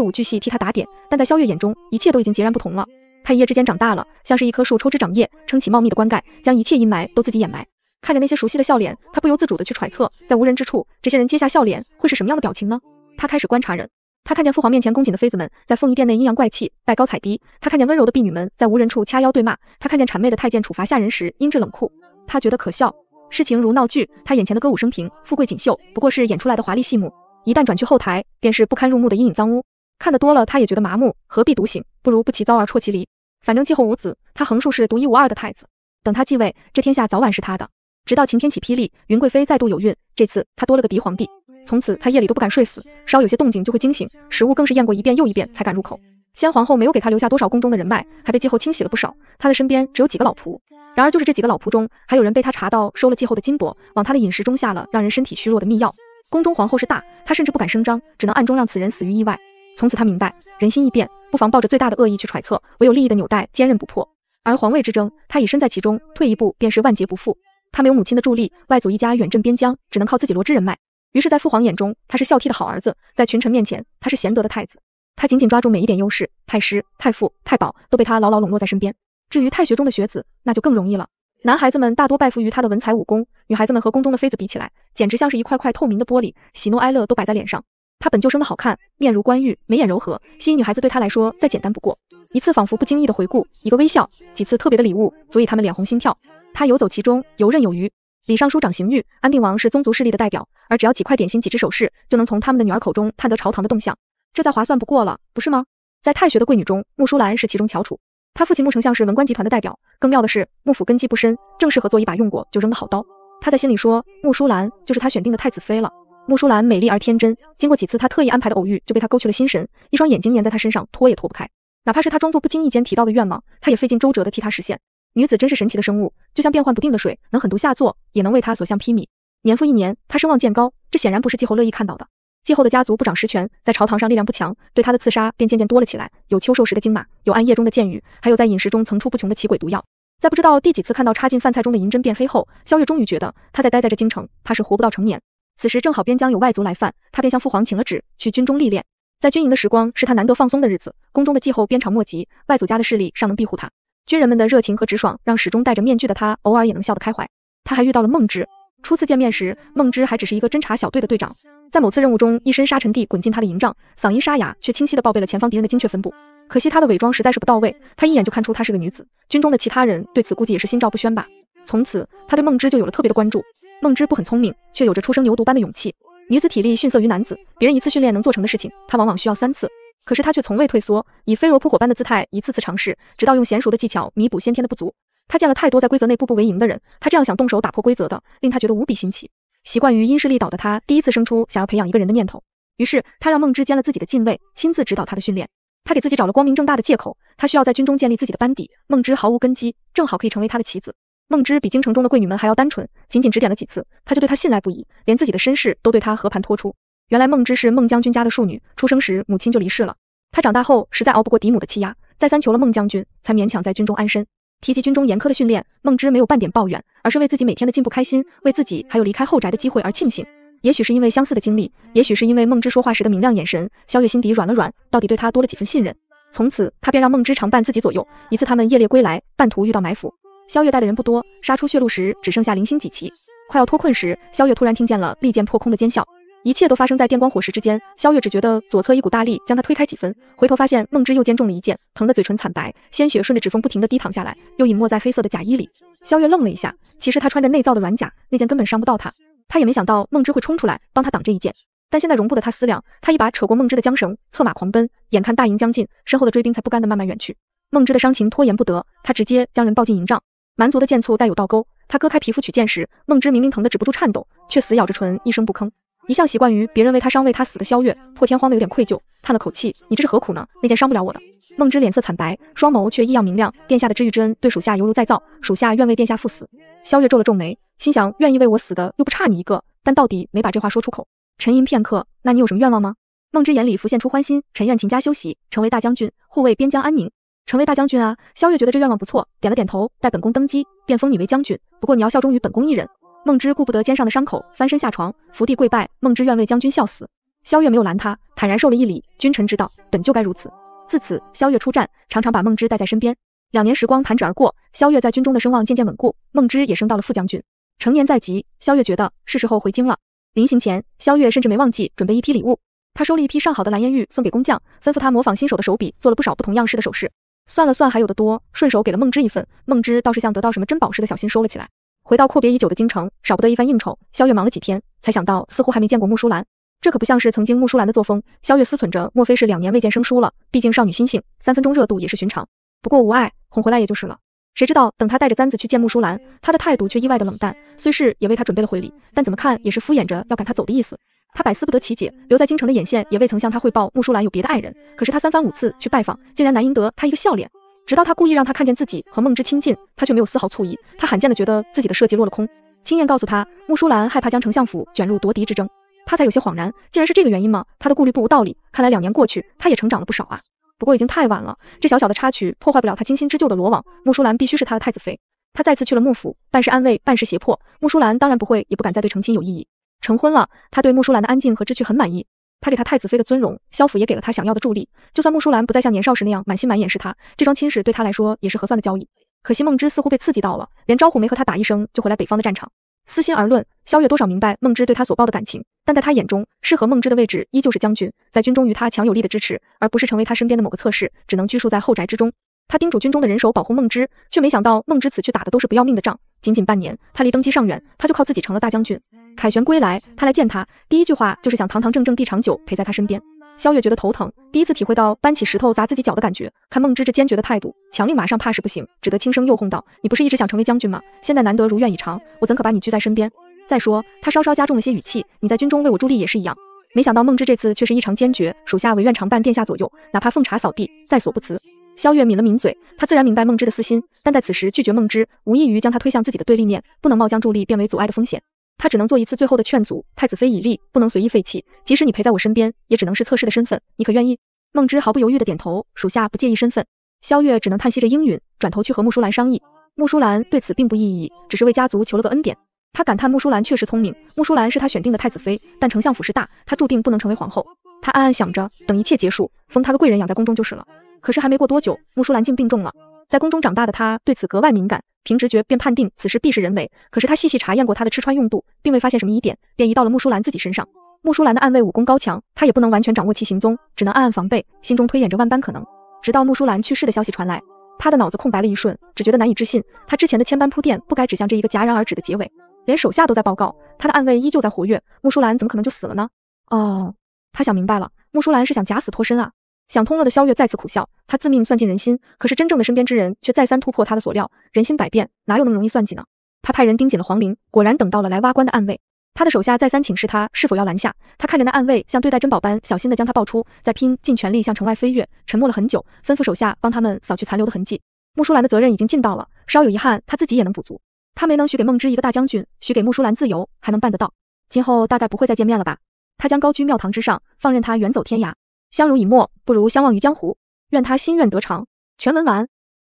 无巨细替她打点。但在萧月眼中，一切都已经截然不同了。他一夜之间长大了，像是一棵树抽枝长叶，撑起茂密的棺盖，将一切阴霾都自己掩埋。看着那些熟悉的笑脸，他不由自主的去揣测，在无人之处，这些人接下笑脸会是什么样的表情呢？他开始观察人。他看见父皇面前恭谨的妃子们在凤仪殿内阴阳怪气、拜高踩低；他看见温柔的婢女们在无人处掐腰对骂；他看见谄媚的太监处罚下人时阴质冷酷。他觉得可笑，事情如闹剧。他眼前的歌舞升平、富贵锦绣，不过是演出来的华丽戏幕；一旦转去后台，便是不堪入目的阴影脏污。看得多了，他也觉得麻木，何必独醒？不如不其糟而啜其离。反正继后无子，他横竖是独一无二的太子。等他继位，这天下早晚是他的。直到晴天起霹雳，云贵妃再度有孕，这次她多了个嫡皇帝。从此她夜里都不敢睡死，稍有些动静就会惊醒。食物更是验过一遍又一遍才敢入口。先皇后没有给她留下多少宫中的人脉，还被继后清洗了不少。她的身边只有几个老仆。然而就是这几个老仆中，还有人被她查到收了继后的金帛，往她的饮食中下了让人身体虚弱的秘药。宫中皇后是大，她甚至不敢声张，只能暗中让此人死于意外。从此他明白人心易变，不妨抱着最大的恶意去揣测，唯有利益的纽带坚韧不破。而皇位之争，他已身在其中，退一步便是万劫不复。他没有母亲的助力，外祖一家远镇边疆，只能靠自己罗织人脉。于是，在父皇眼中，他是孝悌的好儿子；在群臣面前，他是贤德的太子。他紧紧抓住每一点优势，太师、太傅、太保都被他牢牢笼络在身边。至于太学中的学子，那就更容易了。男孩子们大多拜服于他的文才武功，女孩子们和宫中的妃子比起来，简直像是一块块透明的玻璃，喜怒哀乐都摆在脸上。她本就生的好看，面如冠玉，眉眼柔和，吸引女孩子对她来说再简单不过。一次仿佛不经意的回顾，一个微笑，几次特别的礼物，足以他们脸红心跳。他游走其中，游刃有余。李尚书长刑狱，安定王是宗族势力的代表，而只要几块点心，几只首饰，就能从他们的女儿口中探得朝堂的动向，这再划算不过了，不是吗？在太学的贵女中，穆淑兰是其中翘楚。她父亲穆丞相是文官集团的代表，更妙的是，穆府根基不深，正适合做一把用过就扔的好刀。他在心里说，穆淑兰就是他选定的太子妃了。穆舒兰美丽而天真，经过几次他特意安排的偶遇，就被他勾去了心神，一双眼睛粘在他身上，脱也脱不开。哪怕是她装作不经意间提到的愿望，他也费尽周折的替她实现。女子真是神奇的生物，就像变幻不定的水，能狠毒下作，也能为他所向披靡。年复一年，他声望渐高，这显然不是季侯乐意看到的。季侯的家族不长实权，在朝堂上力量不强，对他的刺杀便渐渐多了起来。有秋狩时的金马，有暗夜中的箭雨，还有在饮食中层出不穷的奇鬼毒药。在不知道第几次看到插进饭菜中的银针变黑后，萧月终于觉得他在待在这京城，怕是活不到成年。此时正好边疆有外族来犯，他便向父皇请了旨，去军中历练。在军营的时光是他难得放松的日子，宫中的继后鞭长莫及，外祖家的势力尚能庇护他。军人们的热情和直爽，让始终戴着面具的他偶尔也能笑得开怀。他还遇到了孟之。初次见面时，孟之还只是一个侦察小队的队长，在某次任务中，一身沙尘地滚进他的营帐，嗓音沙哑，却清晰地报备了前方敌人的精确分布。可惜他的伪装实在是不到位，他一眼就看出她是个女子。军中的其他人对此估计也是心照不宣吧。从此，他对梦之就有了特别的关注。梦之不很聪明，却有着初生牛犊般的勇气。女子体力逊色于男子，别人一次训练能做成的事情，她往往需要三次。可是她却从未退缩，以飞蛾扑火般的姿态一次次尝试，直到用娴熟的技巧弥补先天的不足。他见了太多在规则内步步为营的人，他这样想动手打破规则的，令他觉得无比新奇。习惯于因势利导的他，第一次生出想要培养一个人的念头。于是他让梦之兼了自己的近卫，亲自指导他的训练。他给自己找了光明正大的借口，他需要在军中建立自己的班底。梦之毫无根基，正好可以成为他的棋子。孟之比京城中的贵女们还要单纯，仅仅指点了几次，他就对她信赖不已，连自己的身世都对她和盘托出。原来孟之是孟将军家的庶女，出生时母亲就离世了。她长大后实在熬不过嫡母的欺压，再三求了孟将军，才勉强在军中安身。提及军中严苛的训练，孟之没有半点抱怨，而是为自己每天的进步开心，为自己还有离开后宅的机会而庆幸。也许是因为相似的经历，也许是因为孟之说话时的明亮眼神，萧月心底软了软，到底对他多了几分信任。从此，他便让孟之常伴自己左右。一次，他们夜猎归来，半途遇到埋伏。萧月带的人不多，杀出血路时只剩下零星几骑。快要脱困时，萧月突然听见了利剑破空的尖啸。一切都发生在电光火石之间。萧月只觉得左侧一股大力将他推开几分，回头发现梦之右肩中了一箭，疼得嘴唇惨白，鲜血顺着指缝不停地滴淌下来，又隐没在黑色的甲衣里。萧月愣了一下，其实他穿着内造的软甲，那件根本伤不到他。他也没想到梦之会冲出来帮他挡这一箭，但现在容不得他思量，他一把扯过梦之的缰绳，策马狂奔。眼看大营将近，身后的追兵才不甘地慢慢远去。梦之的伤情拖延不得，他直接将人抱进营帐。蛮族的剑簇带有倒钩，他割开皮肤取剑时，梦之明明疼得止不住颤抖，却死咬着唇一声不吭。一向习惯于别人为他伤、为他死的萧月，破天荒的有点愧疚，叹了口气：“你这是何苦呢？那剑伤不了我的。”梦之脸色惨白，双眸却异样明亮。殿下的知遇之恩对属下犹如再造，属下愿为殿下赴死。萧月皱了皱眉，心想愿意为我死的又不差你一个，但到底没把这话说出口。沉吟片刻，那你有什么愿望吗？梦之眼里浮现出欢心，臣愿秦家修习，成为大将军，护卫边疆安宁。成为大将军啊！萧月觉得这愿望不错，点了点头。待本宫登基，便封你为将军。不过你要效忠于本宫一人。梦之顾不得肩上的伤口，翻身下床，伏地跪拜。梦之愿为将军效死。萧月没有拦他，坦然受了一礼。君臣之道本就该如此。自此，萧月出战，常常把梦之带在身边。两年时光弹指而过，萧月在军中的声望渐渐稳固，梦之也升到了副将军。成年在即，萧月觉得是时候回京了。临行前，萧月甚至没忘记准备一批礼物。他收了一批上好的蓝烟玉送给工匠，吩咐他模仿新手的手笔，做了不少不同样式的手饰。算了算，还有的多，顺手给了梦之一份，梦之倒是像得到什么珍宝似的，小心收了起来。回到阔别已久的京城，少不得一番应酬。萧月忙了几天，才想到似乎还没见过穆舒兰，这可不像是曾经穆舒兰的作风。萧月思忖着，莫非是两年未见生疏了？毕竟少女心性，三分钟热度也是寻常。不过无碍，哄回来也就是了。谁知道等他带着簪子去见穆舒兰，她的态度却意外的冷淡。虽是也为他准备了回礼，但怎么看也是敷衍着要赶他走的意思。他百思不得其解，留在京城的眼线也未曾向他汇报穆舒兰有别的爱人。可是他三番五次去拜访，竟然难赢得他一个笑脸。直到他故意让他看见自己和孟之亲近，他却没有丝毫醋意。他罕见的觉得自己的设计落了空。青燕告诉他，穆舒兰害怕将丞相府卷入夺嫡之争，他才有些恍然，竟然是这个原因吗？他的顾虑不无道理。看来两年过去，他也成长了不少啊。不过已经太晚了，这小小的插曲破坏不了他精心织就的罗网。穆舒兰必须是他的太子妃。他再次去了穆府，半是安慰，半是胁迫。穆舒兰当然不会，也不敢再对成亲有异议。成婚了，他对穆舒兰的安静和知趣很满意。他给他太子妃的尊荣，萧府也给了他想要的助力。就算穆舒兰不再像年少时那样满心满眼是他，这桩亲事对他来说也是合算的交易。可惜梦之似乎被刺激到了，连招呼没和他打一声就回来北方的战场。私心而论，萧月多少明白梦之对他所抱的感情，但在他眼中，适合梦之的位置依旧是将军，在军中于他强有力的支持，而不是成为他身边的某个侧室，只能拘束在后宅之中。他叮嘱军中的人手保护梦之，却没想到梦之此去打的都是不要命的仗。仅仅半年，他离登基尚远，他就靠自己成了大将军。凯旋归来，他来见他，第一句话就是想堂堂正正地长久陪在他身边。萧月觉得头疼，第一次体会到搬起石头砸自己脚的感觉。看梦之这坚决的态度，强令马上怕是不行，只得轻声诱哄道：“你不是一直想成为将军吗？现在难得如愿以偿，我怎可把你拘在身边？再说，他稍稍加重了些语气，你在军中为我助力也是一样。”没想到梦之这次却是异常坚决，属下唯愿常伴殿下左右，哪怕奉茶扫地，在所不辞。萧月抿了抿嘴，他自然明白梦之的私心，但在此时拒绝梦之，无异于将他推向自己的对立面，不能冒将助力变为阻碍的风险。他只能做一次最后的劝阻，太子妃已立，不能随意废弃。即使你陪在我身边，也只能是侧室的身份，你可愿意？梦之毫不犹豫的点头，属下不介意身份。萧月只能叹息着应允，转头去和穆舒兰商议。穆舒兰对此并不异议，只是为家族求了个恩典。他感叹穆舒兰确实聪明，穆舒兰是他选定的太子妃，但丞相府势大，他注定不能成为皇后。他暗暗想着，等一切结束，封他个贵人，养在宫中就是了。可是还没过多久，穆舒兰竟病重了。在宫中长大的他对此格外敏感，凭直觉便判定此事必是人为。可是他细细查验过他的吃穿用度，并未发现什么疑点，便移到了穆舒兰自己身上。穆舒兰的暗卫武功高强，他也不能完全掌握其行踪，只能暗暗防备，心中推演着万般可能。直到穆舒兰去世的消息传来，他的脑子空白了一瞬，只觉得难以置信。他之前的千般铺垫，不该指向这一个戛然而止的结尾。连手下都在报告，他的暗卫依旧在活跃，穆舒兰怎么可能就死了呢？哦，他想明白了，穆舒兰是想假死脱身啊。想通了的萧月再次苦笑，他自命算尽人心，可是真正的身边之人却再三突破他的所料，人心百变，哪有那么容易算计呢？他派人盯紧了黄陵，果然等到了来挖棺的暗卫。他的手下再三请示他是否要拦下，他看着那暗卫像对待珍宝般小心地将他抱出，再拼尽全力向城外飞跃。沉默了很久，吩咐手下帮他们扫去残留的痕迹。穆舒兰的责任已经尽到了，稍有遗憾，他自己也能补足。他没能许给梦之一个大将军，许给穆舒兰自由，还能办得到。今后大概不会再见面了吧？他将高居庙堂之上，放任他远走天涯。相濡以沫，不如相忘于江湖。愿他心愿得偿。全文完。